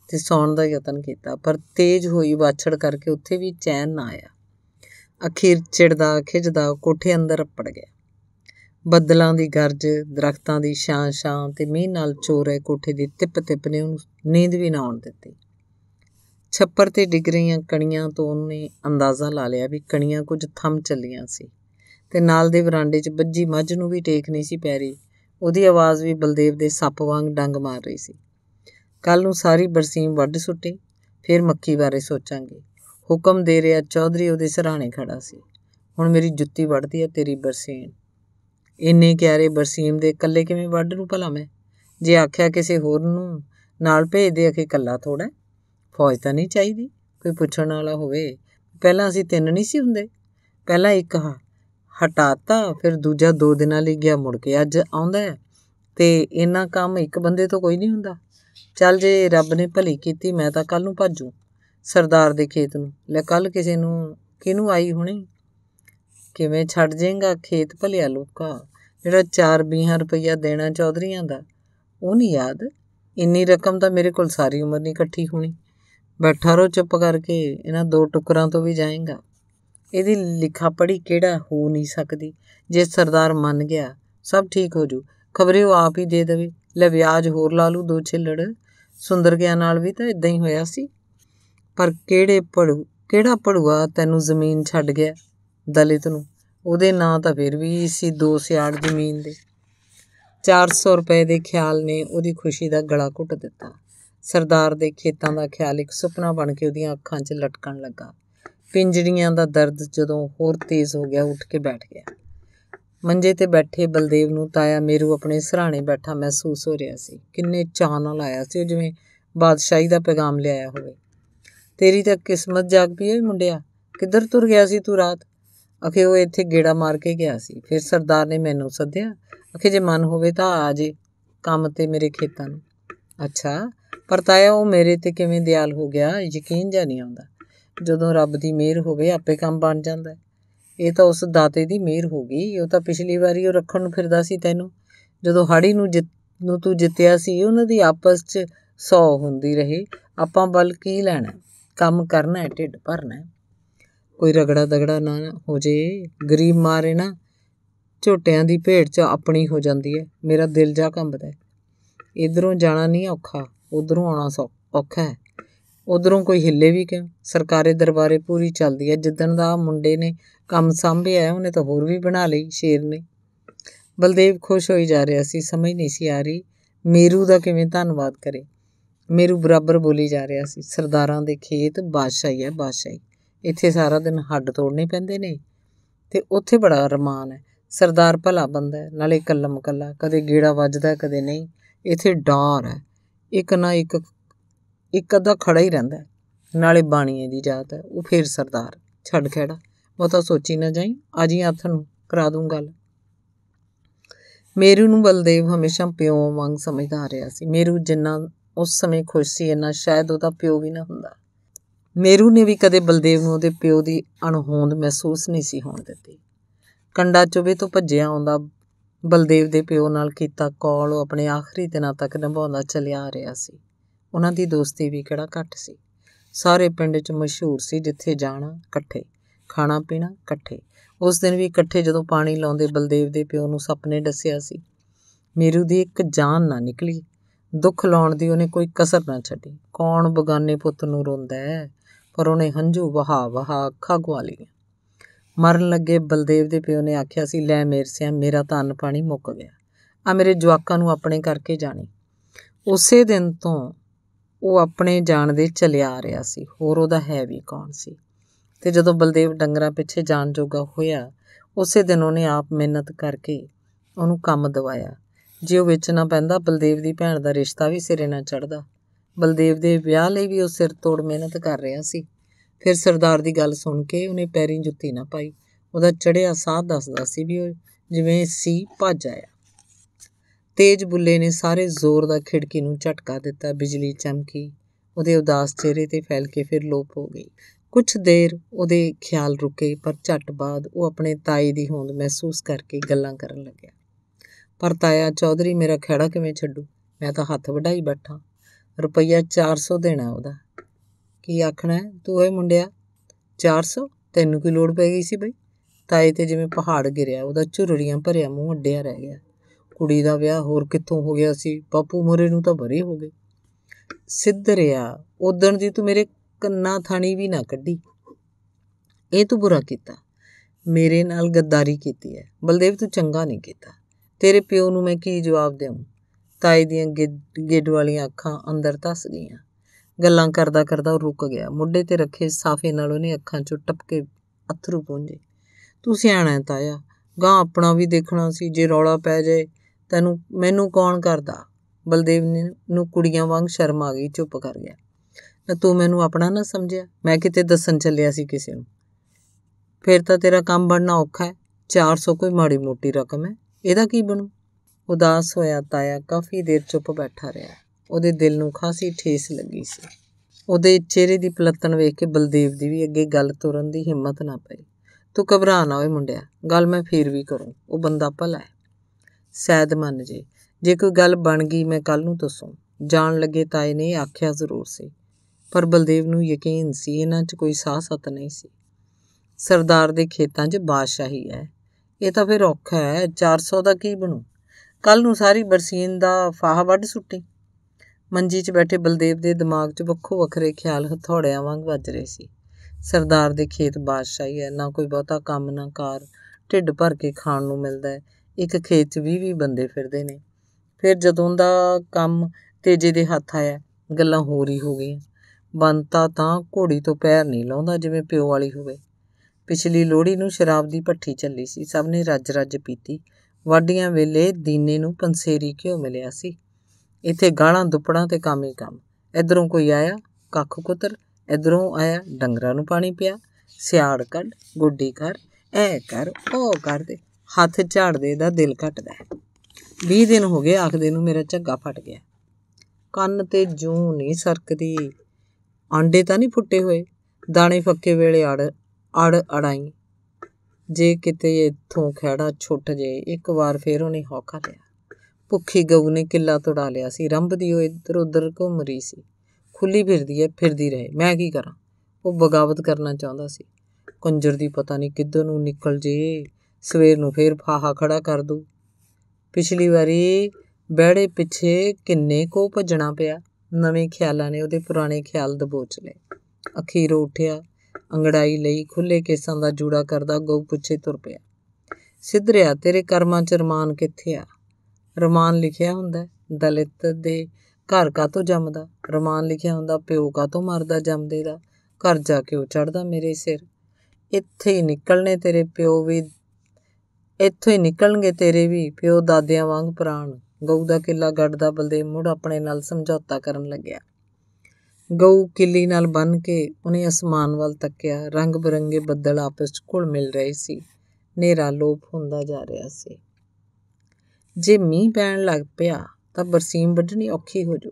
ਤੇ ਸੌਣ ਦਾ ਯਤਨ ਕੀਤਾ ਪਰ ਤੇਜ਼ ਹੋਈ ਬਾਛੜ ਕਰਕੇ ਉੱਥੇ ਵੀ ਚੈਨ ਨਾ ਆਇਆ ਅਖੀਰ ਚਿੜਦਾ ਖਿਜਦਾ ਕੋਠੇ ਅੰਦਰ ਅਪੜ ਗਿਆ ਬੱਦਲਾਂ ਦੀ ਗਰਜ ਦਰਖਤਾਂ ਦੀ ਛਾਂ ਛਾਂ ਤੇ ਮੀਂਹ ਨਾਲ ਚੋਰੇ ਕੋਠੇ ਦੀ ਤਿੱਪ ਤਿੱਪ ਨੇ ਉਹਨੂੰ ਨੀਂਦ ਵੀ ਨਾ ਆਉਣ ਦਿੱਤੀ ਛੱਪਰ ਤੇ ਡਿਗ ਰਹੀਆਂ ਕਣੀਆਂ ਤੋਂ ਉਹਨੇ ਅੰਦਾਜ਼ਾ ਲਾ ਲਿਆ ਵੀ ਕਣੀਆਂ ਕੁਝ ਥੰਮ ਚੱਲੀਆਂ ਸੀ ਤੇ ਨਾਲ ਦੇ ਵਰਾਂਡੇ 'ਚ ਬੱਜੀ ਮੱਝ ਨੂੰ ਵੀ ਟੇਕ ਨਹੀਂ ਸੀ ਪੈ ਰਹੀ ਉਹਦੀ ਆਵਾਜ਼ ਵੀ ਬਲਦੇਵ ਦੇ ਸੱਪ ਵਾਂਗ ਡੰਗ ਮਾਰ ਰਹੀ ਸੀ ਕੱਲ ਨੂੰ ਸਾਰੀ ਬਰਸੀਮ ਵੱਢ ਸੁੱਟੀ ਫਿਰ ਮੱਕੀ ਬਾਰੇ ਸੋਚਾਂਗੇ ਹੁਕਮ ਦੇ ਰਿਹਾ ਚੌਧਰੀ ਉਹਦੇ ਸਰਾਣੇ ਖੜਾ ਸੀ ਹੁਣ ਮੇਰੀ ਜੁੱਤੀ ਵੱਢਦੀ ਆ ਤੇਰੀ ਬਰਸੀਮ ਇੰਨੇ ਕਿਆਰੇ ਬਰਸੀਮ ਦੇ ਇਕੱਲੇ ਕਿਵੇਂ ਵੱਢ ਨੂੰ ਭਲਾ ਮੈਂ ਜੇ ਆਖਿਆ ਕਿਸੇ ਹੋਰ ਨੂੰ ਨਾਲ ਭੇਜ ਦੇ ਅਖੇ ਇਕੱਲਾ ਥੋੜਾ ਫੌਜ ਤਾਂ ਨਹੀਂ ਚਾਹੀਦੀ ਕੋਈ ਪੁੱਛਣ ਵਾਲਾ ਹੋਵੇ ਪਹਿਲਾਂ ਅਸੀਂ ਤਿੰਨ ਨਹੀਂ ਸੀ ਹੁੰਦੇ ਪਹਿਲਾਂ ਇੱਕ ਹਾਂ ਹਟਾਤਾ ਫਿਰ ਦੂਜਾ ਦੋ ਦਿਨਾਂ ਲਈ ਗਿਆ ਮੁੜ ਕੇ ਅੱਜ ਆਉਂਦਾ ਤੇ ਇਹਨਾਂ ਕੰਮ ਇੱਕ ਬੰਦੇ ਤੋਂ ਕੋਈ ਨਹੀਂ ਹੁੰਦਾ ਚੱਲ ਜੇ ਰੱਬ ਨੇ ਭਲੀ ਕੀਤੀ ਮੈਂ ਤਾਂ ਕੱਲ ਨੂੰ ਭਾਜੂ ਸਰਦਾਰ ਦੇ ਖੇਤ ਨੂੰ ਲੈ ਕੱਲ ਕਿਸੇ ਨੂੰ ਕਿਹਨੂੰ ਆਈ ਹੋਣੀ ਕਿਵੇਂ ਛੱਡ ਜੇਗਾ ਖੇਤ ਭਲਿਆ ਲੋਕਾ ਜਿਹੜਾ 4-20 ਰੁਪਈਆ ਦੇਣਾ ਚੌਧਰੀਆਂ ਦਾ ਉਹ ਨਹੀਂ ਯਾਦ ਇੰਨੀ ਰਕਮ ਤਾਂ ਮੇਰੇ ਕੋਲ ਸਾਰੀ ਉਮਰ ਨਹੀਂ ਇਕੱਠੀ ਹੋਣੀ ਬੈਠਾ ਰੋ ਚੁੱਪ ਕਰਕੇ ਇਹਨਾਂ ਦੋ ਟੁਕਰਾਂ ਤੋਂ ਵੀ ਜਾਏਗਾ ਇਹਦੀ ਲਿਖਾ ਪੜੀ ਕਿਹੜਾ ਹੋ ਨਹੀਂ ਸਕਦੀ ਜੇ ਸਰਦਾਰ ਮੰਨ ਗਿਆ ਸਭ ਠੀਕ ਹੋ ਜੂ ਖਬਰੇ ਉਹ ਆਪ ਹੀ ਦੇ ਦੇਵੇ ਲੈ ਵਿਆਜ ਹੋਰ ਲਾ ਲੂ ਦੋ ਛਿੱਲੜ ਸੁੰਦਰ ਗਿਆ ਨਾਲ ਵੀ ਤਾਂ ਇਦਾਂ ਹੀ ਹੋਇਆ ਸੀ ਪਰ ਕਿਹੜੇ ਪੜੂ ਕਿਹੜਾ ਪੜੂਆ ਤੈਨੂੰ ਜ਼ਮੀਨ ਛੱਡ ਗਿਆ ਦਲਿਤ ਨੂੰ ਉਹਦੇ ਨਾਂ ਤਾਂ ਫਿਰ ਵੀ ਸੀ ਦੋ ਸਿਆੜ ਜ਼ਮੀਨ ਦੇ 400 ਰੁਪਏ ਦੇ ਖਿਆਲ ਨੇ ਉਹਦੀ ਖੁਸ਼ੀ ਦਾ ਗਲਾ ਘੁੱਟ ਦਿੱਤਾ ਸਰਦਾਰ ਦੇ ਖੇਤਾਂ ਦਾ ਖਿਆਲ ਇੱਕ ਸੁਪਨਾ ਬਣ ਕੇ ਉਹਦੀਆਂ ਅੱਖਾਂ 'ਚ ਲਟਕਣ ਲੱਗਾ ਪਿੰਜੜੀਆਂ ਦਾ ਦਰਦ ਜਦੋਂ ਹੋਰ ਤੇਜ਼ ਹੋ ਗਿਆ ਉੱਠ ਕੇ ਬੈਠ ਗਿਆ ਮੰਜੇ ਤੇ ਬੈਠੇ ਬਲਦੇਵ ਨੂੰ ਤਾਇਆ ਮੇਰੂ ਆਪਣੇ ਸਹਰਾਣੇ ਬੈਠਾ ਮਹਿਸੂਸ ਹੋ ਰਿਹਾ ਸੀ ਕਿੰਨੇ ਚਾਹ ਨਾਲ ਆਇਆ ਸੀ ਜਿਵੇਂ ਬਾਦਸ਼ਾਹੀ ਦਾ ਪੈਗਾਮ ਲਿਆਇਆ ਹੋਵੇ ਤੇਰੀ ਤਾਂ ਕਿਸਮਤ ਜਾਗ ਪਈ ਓਏ ਮੁੰਡਿਆ ਕਿੱਧਰ ਤੁਰ ਗਿਆ ਸੀ ਤੂੰ ਰਾਤ ਅਖੇ ਉਹ ਇੱਥੇ ਗੇੜਾ ਮਾਰ ਕੇ ਗਿਆ ਸੀ ਫਿਰ ਸਰਦਾਰ ਨੇ ਮੈਨੂੰ ਸੱਦਿਆ ਅਖੇ ਜੇ ਮਨ ਹੋਵੇ ਤਾਂ ਆ ਜੇ ਕੰਮ ਤੇ ਮੇਰੇ ਖੇਤਾਂ ਨੂੰ ਅੱਛਾ ਪਰ ਤਾਇਆ ਉਹ ਮੇਰੇ ਤੇ ਕਿਵੇਂ ਦਿਆਲ ਹੋ ਗਿਆ ਯਕੀਨ ਜਾਂ ਨਹੀਂ ਆਉਂਦਾ ਜਦੋਂ ਰੱਬ ਦੀ ਮਿਹਰ ਹੋਵੇ ਆਪੇ ਕੰਮ ਬਣ ਜਾਂਦਾ ਇਹ ਤਾਂ ਉਸ ਦਾਤੇ ਦੀ ਮਿਹਰ ਹੋ ਗਈ ਉਹ ਤਾਂ ਪਿਛਲੀ ਵਾਰੀ ਉਹ ਰੱਖਣ ਨੂੰ ਫਿਰਦਾ ਸੀ ਤੈਨੂੰ ਜਦੋਂ ਹਾੜੀ ਨੂੰ ਜਿੱਤ ਨੂੰ ਤੂੰ ਜਿੱਤਿਆ ਸੀ ਉਹਨਾਂ ਦੀ ਆਪਸ 'ਚ ਸੌ ਹੁੰਦੀ ਰਹੀ ਆਪਾਂ ਬਲ ਕੀ ਲੈਣਾ ਕੰਮ ਕਰਨਾ ਹੈ ਢਿੱਡ ਭਰਨਾ ਕੋਈ ਰਗੜਾ ਦਗੜਾ ਨਾ ਹੋ ਜੇ ਗਰੀਬ ਮਾਰੇ ਨਾ ਝੋਟਿਆਂ ਦੀ ਭੇਡ 'ਚ ਆਪਣੀ ਹੋ ਜਾਂਦੀ ਹੈ ਮੇਰਾ ਦਿਲ ਜਾ ਕੰਬਦਾ ਇਧਰੋਂ ਜਾਣਾ ਨਹੀਂ ਔਖਾ ਉਧਰੋਂ ਆਉਣਾ ਔਖਾ ਹੈ ਉਧਰੋਂ ਕੋਈ ਹਿੱਲੇ ਵੀ ਕਿਉਂ ਸਰਕਾਰੇ ਦਰਬਾਰੇ ਪੂਰੀ ਚੱਲਦੀ ਹੈ ਜਿੱਦਣ ਦਾ ਮੁੰਡੇ ਨੇ ਕੰਮ ਸੰਭਿਆ ਉਹਨੇ ਤਾਂ ਹੋਰ ਵੀ ਬਣਾ ਲਈ ਸ਼ੇਰ ਨੇ ਬਲਦੇਵ ਖੁਸ਼ ਹੋਈ ਜਾ ਰਿਹਾ ਸੀ ਸਮਝ ਨਹੀਂ ਸੀ ਆ ਰਹੀ ਮੇਰੂ ਦਾ ਕਿਵੇਂ ਧੰਨਵਾਦ ਕਰੇ ਮੇਰੂ ਬਰਾਬਰ ਬੋਲੀ ਜਾ ਰਿਹਾ ਸੀ ਸਰਦਾਰਾਂ ਦੇ ਖੇਤ ਬਾਦਸ਼ਾਹੀ ਹੈ ਬਾਦਸ਼ਾਹੀ ਇੱਥੇ ਸਾਰਾ ਦਿਨ ਹੱਡ ਤੋੜਨੇ ਪੈਂਦੇ ਨੇ ਤੇ ਉੱਥੇ ਬੜਾ ਰਮਾਨ ਹੈ ਸਰਦਾਰ ਭਲਾ ਬੰਦਾ ਹੈ ਨਾਲੇ ਕੱਲਮ ਕੱਲਾ ਕਦੇ ਗੀੜਾ ਵੱਜਦਾ ਕਦੇ ਨਹੀਂ ਇੱਥੇ ਡਾਰ ਹੈ ਇੱਕ ਨਾ ਇੱਕ ਇੱਕ ਅੱਧਾ ਖੜਾ ਹੀ ਰਹਿੰਦਾ ਨਾਲੇ ਬਾਣੀਏ ਦੀ ਜਾਤ ਹੈ ਉਹ ਫੇਰ ਸਰਦਾਰ ਛੱਡ ਖੜਾ ਬਹੁਤਾ ਸੋਚੀ ਨਾ ਜਾਈ ਅੱਜ ਹੀ ਹੱਥ ਨੂੰ ਕਰਾ ਦੂੰ ਗੱਲ ਮੇਰੂ ਨੂੰ ਬਲਦੇਵ ਹਮੇਸ਼ਾ ਪਿਓ ਵਾਂਗ ਸਮਝਦਾ ਰਿਹਾ ਸੀ ਮੇਰੂ ਜਿੰਨਾ ਉਸ ਸਮੇਂ ਖੁਸ਼ ਸੀ ਇੰਨਾ ਸ਼ਾਇਦ ਉਹਦਾ ਪਿਓ ਵੀ ਨਾ ਹੁੰਦਾ ਮੇਰੂ ਨੇ ਵੀ ਕਦੇ ਬਲਦੇਵ ਨੂੰ ਉਹਦੇ ਪਿਓ ਦੀ ਅਣਹੋਂਦ ਮਹਿਸੂਸ ਨਹੀਂ ਸੀ ਹੋਣ ਦਿੱਤੀ ਕੰਡਾ ਚੁਬੇ ਤੋਂ ਭੱਜਿਆ ਆਉਂਦਾ ਬਲਦੇਵ ਦੇ ਪਿਓ ਨਾਲ ਕੀਤਾ ਕੌਲ ਉਹ ਆਪਣੇ ਆਖਰੀ ਦਿਨਾਂ ਤੱਕ ਨਿਭਾਉਂਦਾ ਚੱਲਿਆ ਆ ਰਿਹਾ ਸੀ ਉਹਨਾਂ ਦੀ ਦੋਸਤੀ ਵੀ ਕਿਹੜਾ ਘੱਟ ਸੀ ਸਾਰੇ ਪਿੰਡ 'ਚ ਮਸ਼ਹੂਰ ਸੀ ਜਿੱਥੇ ਜਾਣਾ ਇਕੱਠੇ ਖਾਣਾ ਪੀਣਾ ਇਕੱਠੇ ਉਸ ਦਿਨ ਵੀ ਇਕੱਠੇ ਜਦੋਂ ਪਾਣੀ ਲਾਉਂਦੇ ਬਲਦੇਵ ਦੇ ਪਿਓ ਨੂੰ ਸੁਪਨੇ ਦੱਸਿਆ ਸੀ ਮੇਰੂ ਦੀ ਇੱਕ ਜਾਨ ਨਾ ਨਿਕਲੀ ਦੁੱਖ ਲਾਉਣ ਦੀ ਉਹਨੇ ਕੋਈ ਕਸਰ ਨਾ ਛੱਡੀ ਕੌਣ ਬਗਾਨੇ ਪੁੱਤ ਨੂੰ ਰੋਂਦਾ ਹੈ ਪਰ ਉਹਨੇ ਹੰਝੂ ਵਹਾ ਵਹਾ ਅੱਖਾਂ ਗਵਾ ਲਈਆਂ ਮਰਨ ਲੱਗੇ ਬਲਦੇਵ ਦੇ ਪਿਓ ਨੇ ਆਖਿਆ ਸੀ ਲੈ ਮੇਰਸਿਆ ਮੇਰਾ ਤਾਂ ਪਾਣੀ ਮੁੱਕ ਗਿਆ ਆ ਮੇਰੇ ਜਵਾਕਾਂ ਨੂੰ ਆਪਣੇ ਕਰਕੇ ਜਾਣੀ ਉਸੇ ਦਿਨ ਤੋਂ ਉਹ ਆਪਣੇ ਜਾਣ ਦੇ ਚਲਿਆ ਆ ਰਿਹਾ ਸੀ ਹੋਰ ਉਹਦਾ ਹੈ ਵੀ ਕੌਣ ਸੀ ਤੇ ਜਦੋਂ ਬਲਦੇਵ ਡੰਗਰਾਂ ਪਿੱਛੇ ਜਾਣ ਜੋਗਾ ਹੋਇਆ ਉਸੇ ਦਿਨ ਉਹਨੇ ਆਪ ਮਿਹਨਤ ਕਰਕੇ ਉਹਨੂੰ ਕੰਮ ਦਵਾਇਆ ਜਿਉ ਵਿੱਚ ਨਾ ਪੈਂਦਾ ਬਲਦੇਵ ਦੀ ਭੈਣ ਦਾ ਰਿਸ਼ਤਾ ਵੀ ਸਿਰੇ ਨਾ ਚੜਦਾ ਬਲਦੇਵ ਦੇ ਵਿਆਹ ਲਈ ਵੀ ਉਹ ਸਿਰ ਤੋੜ ਮਿਹਨਤ ਕਰ ਰਿਹਾ ਸੀ ਫਿਰ ਸਰਦਾਰ ਦੀ ਗੱਲ ਸੁਣ ਕੇ ਉਹਨੇ ਪੈਰੀਂ ਜੁੱਤੀ ਨਾ ਪਾਈ ਉਹਦਾ ਚੜਿਆ ਸਾਹ ਦੱਸਦਾ ਸੀ ਵੀ ਉਹ ਜਿਵੇਂ ਸੀ ਭੱਜ ਆਇਆ ਤੇਜ਼ ਬੁੱਲੇ ਨੇ ਸਾਰੇ ਜ਼ੋਰ ਦਾ ਖਿੜਕੀ ਨੂੰ ਝਟਕਾ ਦਿੱਤਾ ਬਿਜਲੀ ਚਮਕੀ ਉਹਦੇ ਉਦਾਸ ਚਿਹਰੇ ਤੇ ਫੈਲ ਕੇ ਫਿਰ ਲੋਪ ਹੋ ਗਈ ਕੁਝ ਦੇਰ ਉਹਦੇ ਖਿਆਲ ਰੁਕੇ ਪਰ ਝਟ ਬਾਅਦ ਉਹ ਆਪਣੇ ਤਾਈ ਦੀ ਹੋਂਦ ਮਹਿਸੂਸ ਕਰਕੇ ਗੱਲਾਂ ਕਰਨ ਲੱਗਿਆ ਪਰ ਤਾਇਆ ਚੌਧਰੀ ਮੇਰਾ ਖੜਾ ਕਿਵੇਂ ਛੱਡੂ ਮੈਂ ਤਾਂ ਹੱਥ ਵਢਾਈ ਬੈਠਾ ਰੁਪਈਆ 400 ਦੇਣਾ ਉਹਦਾ ਕੀ ਆਖਣਾ ਤੂੰ ਓਏ ਮੁੰਡਿਆ 400 ਤੈਨੂੰ ਕੀ ਲੋੜ ਪੈ ਗਈ ਸੀ ਬਈ ਤਾਏ ਤੇ ਜਿਵੇਂ ਪਹਾੜ ਗਿਰਿਆ ਉਹਦਾ ਝੁਰੜੀਆਂ ਭਰਿਆ ਮੂੰਹ ਅੱਡਿਆ ਰਹਿ ਗਿਆ ਕੁੜੀ ਦਾ ਵਿਆਹ ਹੋਰ ਕਿੱਥੋਂ ਹੋ ਗਿਆ ਸੀ ਬਾਪੂ ਮੋਰੇ ਨੂੰ ਤਾਂ ਬਰੇ ਹੋ ਗਏ ਸਿੱਧਰਿਆ ਉਦਣ ਦੀ ਤੂੰ ਮੇਰੇ ਕੰਨਾਂ ਥਾਣੀ ਵੀ ਨਾ ਕੱਢੀ ਇਹ ਤੂੰ ਬੁਰਾ ਕੀਤਾ ਮੇਰੇ ਨਾਲ ਗੱਦਾਰੀ ਕੀਤੀ ਹੈ ਬਲਦੇਵ ਤੂੰ ਚੰਗਾ ਨਹੀਂ ਕੀਤਾ ਤੇਰੇ ਪਿਓ ਨੂੰ ਮੈਂ ਕੀ ਜਵਾਬ ਦੇਵਾਂ ਤਾਈ ਦੀਆਂ ਗਿੱਡ ਵਾਲੀਆਂ ਅੱਖਾਂ ਅੰਦਰ ਧਸ ਗਈਆਂ ਗੱਲਾਂ ਕਰਦਾ ਕਰਦਾ ਉਹ ਰੁਕ ਗਿਆ ਮੁੱਢੇ ਤੇ ਰੱਖੇ ਸਾਫੇ ਨਾਲ ਉਹਨੇ ਅੱਖਾਂ ਚੋਂ ਟਪਕੇ ਅਥਰੂ ਪੁੰਜੇ ਤੂੰ ਸਿਆਣਾ ਤਾਇਆ ਗਾਂ ਆਪਣਾ ਵੀ ਦੇਖਣਾ ਸੀ ਜੇ ਰੌਲਾ ਪੈ ਜਾਏ ਤੈਨੂੰ ਮੈਨੂੰ ਕੌਣ ਕਰਦਾ ਬਲਦੇਵ ਨੂੰ ਕੁੜੀਆਂ ਵਾਂਗ ਸ਼ਰਮ ਆ ਗਈ ਚੁੱਪ ਕਰ ਗਿਆ ਨਾ ਤੂੰ ਮੈਨੂੰ ਆਪਣਾ ਨਾ ਸਮਝਿਆ ਮੈਂ ਕਿਤੇ ਦੱਸਣ ਚੱਲਿਆ ਸੀ ਕਿਸੇ ਨੂੰ ਫਿਰ ਤਾਂ ਤੇਰਾ ਕੰਮ ਬਣਨਾ ਔਖਾ ਹੈ 400 ਕੋਈ ਮਾੜੀ ਮੋਟੀ ਰਕਮ ਹੈ ਇਹਦਾ ਕੀ ਬਣੂ ਉਦਾਸ ਹੋਇਆ ਤਾਇਆ ਕਾਫੀ ਦੇਰ ਚੁੱਪ ਬੈਠਾ ਰਿਹਾ ਉਹਦੇ ਦਿਲ ਨੂੰ ਖਾਸੀ ਠੇਸ ਲੱਗੀ ਸੀ ਉਹਦੇ ਚਿਹਰੇ ਦੀ ਪਲਤਣ ਵੇਖ ਕੇ ਬਲਦੇਵ ਦੀ ਵੀ ਅੱਗੇ ਗੱਲ ਤੁਰਨ ਦੀ ਹਿੰਮਤ ਨਾ ਪਈ ਤੂੰ ਘਬਰਾ ਨਾ ਓਏ ਮੁੰਡਿਆ ਗੱਲ ਮੈਂ ਫੇਰ ਵੀ ਕਰੂੰ ਉਹ ਬੰਦਾ ਭਲਾ ਹੈ ਸੈਦ ਮੰਨ ਜੇ ਜੇ ਕੋਈ ਗੱਲ ਬਣ ਗਈ ਮੈਂ ਕੱਲ ਨੂੰ ਦੱਸੂ ਜਾਣ ਲੱਗੇ ਤਾਏ ਨੇ ਆਖਿਆ ਜ਼ਰੂਰ ਸੀ ਪਰ ਬਲਦੇਵ ਨੂੰ ਯਕੀਨ ਸੀ ਇਹਨਾਂ 'ਚ ਕੋਈ ਸਾਹ ਸਤ ਨਹੀਂ ਸੀ ਸਰਦਾਰ ਦੇ ਖੇਤਾਂ 'ਚ ਬਾਦਸ਼ਾਹੀ ਹੈ ਇਹ ਤਾਂ ਫਿਰ ਔਖਾ ਹੈ 400 ਦਾ ਕੀ ਬਣੂ ਕੱਲ ਨੂੰ ਸਾਰੀ ਬਰਸੀਨ ਦਾ ਫਾਹਾ ਵੱਢ ਸੁੱਟੀ ਮੰਜੀ 'ਚ ਬੈਠੇ ਬਲਦੇਵ ਦੇ ਦਿਮਾਗ 'ਚ ਵੱਖੋ ਵੱਖਰੇ ਖਿਆਲ ਹਥੌੜਿਆਂ ਵਾਂਗ ਵੱਜ ਰਹੇ ਸੀ ਸਰਦਾਰ ਦੇ ਖੇਤ ਬਾਦਸ਼ਾਹੀ ਹੈ ਨਾ ਕੋਈ ਬਹੁਤਾ ਕੰਮ ਨਾ ਕਾਰ ਢਿੱਡ ਭਰ ਕੇ ਖਾਣ ਨੂੰ ਮਿਲਦਾ ਹੈ ਇੱਕ ਖੇਤ 'ਚ 20 ਬੰਦੇ ਫਿਰਦੇ ਨੇ ਫਿਰ ਜਦੋਂ ਦਾ ਕੰਮ ਤੇਜੇ ਦੇ ਹੱਥ ਆਇਆ ਗੱਲਾਂ ਹੋਰ ਹੀ ਹੋ ਗਈਆਂ ਬੰਤਾ ਤਾਂ ਘੋੜੀ ਤੋਂ ਪੈਰ ਨਹੀਂ ਲਾਉਂਦਾ ਜਿਵੇਂ ਪਿਓ ਵਾਲੀ ਹੋਵੇ ਪਿਛਲੀ ਲੋਹੜੀ ਨੂੰ ਸ਼ਰਾਬ ਦੀ ਭੱਠੀ ਚੱਲੀ ਸੀ ਸਭ ਨੇ ਰੱਜ ਰੱਜ ਪੀਤੀ ਵਾਢੀਆਂ ਵੇਲੇ ਦੀਨੇ ਨੂੰ ਪੰਸੇਰੀ ਕਿਉਂ ਮਿਲਿਆ ਸੀ ਇੱਥੇ ਗਾਲਾਂ ਦੁੱਪੜਾਂ ਤੇ ਕੰਮ ਹੀ ਕੰਮ ਇਧਰੋਂ ਕੋਈ ਆਇਆ ਕੱਖ ਕੁੱਤਰ ਇਧਰੋਂ ਆਇਆ ਡੰਗਰਾਂ ਨੂੰ ਪਾਣੀ ਪਿਆ ਸਿਆੜ ਕੱਢ ਗੁੱਡੀ ਕਰ ਐ ਕਰ ਉਹ ਕਰਦੇ ਹੱਥ ਝਾੜਦੇ ਦਾ ਦਿਲ ਘਟਦਾ ਹੈ 20 ਦਿਨ ਹੋ ਗਏ ਆਖਦੇ ਨੂੰ ਮੇਰਾ ਝੱਗਾ ਫਟ ਗਿਆ ਕੰਨ ਤੇ ਜੂ ਨਹੀਂ ਸਰਕਦੀ ਆਂਡੇ ਤਾਂ ਨਹੀਂ ਫੁੱਟੇ ਹੋਏ ਦਾਣੇ ਫੱਕੇ ਵੇਲੇ ਅੜ ਅੜ ਅੜਾਈ ਜੇ ਕਿਤੇ ਇੱਥੋਂ ਖੜਾ ਛੁੱਟ ਜੇ ਇੱਕ ਵਾਰ ਫੇਰ ਉਹਨੇ ਹੌਕਾ ਲਿਆ ਭੁੱਖੀ ਗਊ ਨੇ ਕਿੱਲਾ ਤੋੜਾ ਲਿਆ ਸੀ ਰੰਭਦੀ ਉਹ ਇੱਧਰ ਉੱਧਰ ਘੁੰਮ ਰਹੀ ਸੀ ਖੁੱਲੀ ਫਿਰਦੀ ਐ ਫਿਰਦੀ ਰਹੇ ਮੈਂ ਕੀ ਕਰਾਂ ਉਹ ਬਗਾਵਤ ਕਰਨਾ ਚਾਹੁੰਦਾ ਸੀ ਕੰਜਰ ਦੀ ਪਤਾ ਨਹੀਂ ਕਿੱਧਰ ਨੂੰ ਨਿਕਲ ਜੇ ਸਵੇਰ ਨੂੰ ਫੇਰ ਫਾਹਾ ਖੜਾ ਕਰ ਦੂ ਪਿਛਲੀ ਵਾਰੀ ਬਿਹੜੇ ਪਿੱਛੇ ਕਿੰਨੇ ਕੋ ਭੱਜਣਾ ਪਿਆ ਨਵੇਂ ਖਿਆਲਾਂ ਨੇ ਉਹਦੇ ਪੁਰਾਣੇ ਖਿਆਲ ਦਬੋਚ ਲਏ ਅਖੀਰ ਉੱਠਿਆ ਅੰਗੜਾਈ ਲਈ ਖੁੱਲੇ ਕੇਸਾਂ ਦਾ ਜੂੜਾ ਕਰਦਾ ਗਊ ਪੁੱਛੇ ਤੁਰ ਪਿਆ ਸਿਧਰਿਆ ਤੇਰੇ ਕਰਮਾਂ ਚ ਰਮਾਨ ਕਿੱਥੇ ਆ ਰਮਾਨ ਲਿਖਿਆ ਹੁੰਦਾ ਦਲਿਤ ਦੇ ਘਰ ਕਾ ਤੋਂ ਜੰਮਦਾ ਰਮਾਨ ਲਿਖਿਆ ਹੁੰਦਾ ਪਿਓ ਕਾ ਤੋਂ ਮਰਦਾ ਜੰਮਦੇ ਦਾ ਘਰ ਜਾ ਕੇ ਉਹ ਚੜਦਾ ਮੇਰੇ ਸਿਰ ਇੱਥੇ ਹੀ ਨਿਕਲਨੇ ਤੇਰੇ ਪਿਓ ਵੀ ਇੱਥੋਂ ਹੀ ਨਿਕਲਣਗੇ ਤੇਰੇ ਵੀ ਪਿਓ ਦਾਦਿਆਂ ਵਾਂਗ ਪ੍ਰਾਣ ਗਊ ਦਾ ਕਿੱਲਾ ਗੱਡ ਦਾ ਬਲਦੇ ਮੁੜ ਆਪਣੇ ਨਾਲ ਸਮਝੌਤਾ ਕਰਨ ਲੱਗਿਆ ਗਊ ਕਿੱਲੀ ਨਾਲ ਬੰਨ ਕੇ ਉਹਨੇ ਅਸਮਾਨ ਵੱਲ ਤੱਕਿਆ ਰੰਗ ਬਰੰਗੇ ਬੱਦਲ ਆਪਸ ਵਿੱਚ ਘੁਲ ਮਿਲ ਰਹੇ ਸੀ ਨੇਰਾ ਲੋਪ ਹੁੰਦਾ ਜਾ ਰਿਹਾ ਸੀ ਜੇ ਮੀਂਹ ਪੈਣ ਲੱਗ ਪਿਆ ਤਾਂ ਬਰਸੀਮ ਵੱਢਣੀ ਔਖੀ ਹੋ ਜੂ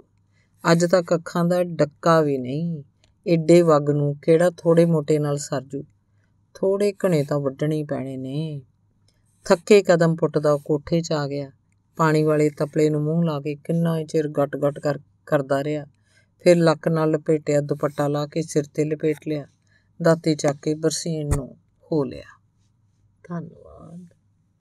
ਅੱਜ ਤੱਕ ਅੱਖਾਂ ਦਾ ਡੱਕਾ ਵੀ ਨਹੀਂ ਏਡੇ ਵਗ ਨੂੰ ਕਿਹੜਾ ਥੋੜੇ ਮੋਟੇ ਨਾਲ ਸਰਜੂ ਥੋੜੇ ਘਣੇ ਤਾਂ ਵੱਢਣੇ ਪੈਣੇ ਨੇ ਥੱਕੇ ਕਦਮ ਪੁੱਟਦਾ ਉਹ ਕੋਠੇ 'ਚ ਆ ਗਿਆ ਪਾਣੀ ਵਾਲੇ ਤਪਲੇ ਨੂੰ ਮੂੰਹ ਲਾ ਕੇ ਕਿੰਨਾ ਚਿਰ ਗਟ-ਗਟ ਕਰਦਾ ਰਿਹਾ ਫਿਰ ਲੱਕ ਨਾਲ ਲਪੇਟਿਆ ਦੁਪੱਟਾ ਲਾ ਕੇ ਸਿਰ ਤੇ ਲਪੇਟ ਲਿਆ ਦਾਤੀ ਚੱਕ ਕੇ ਬਰਸੀਨ ਨੂੰ ਹੋ ਲਿਆ ਧੰਨਵਾਦ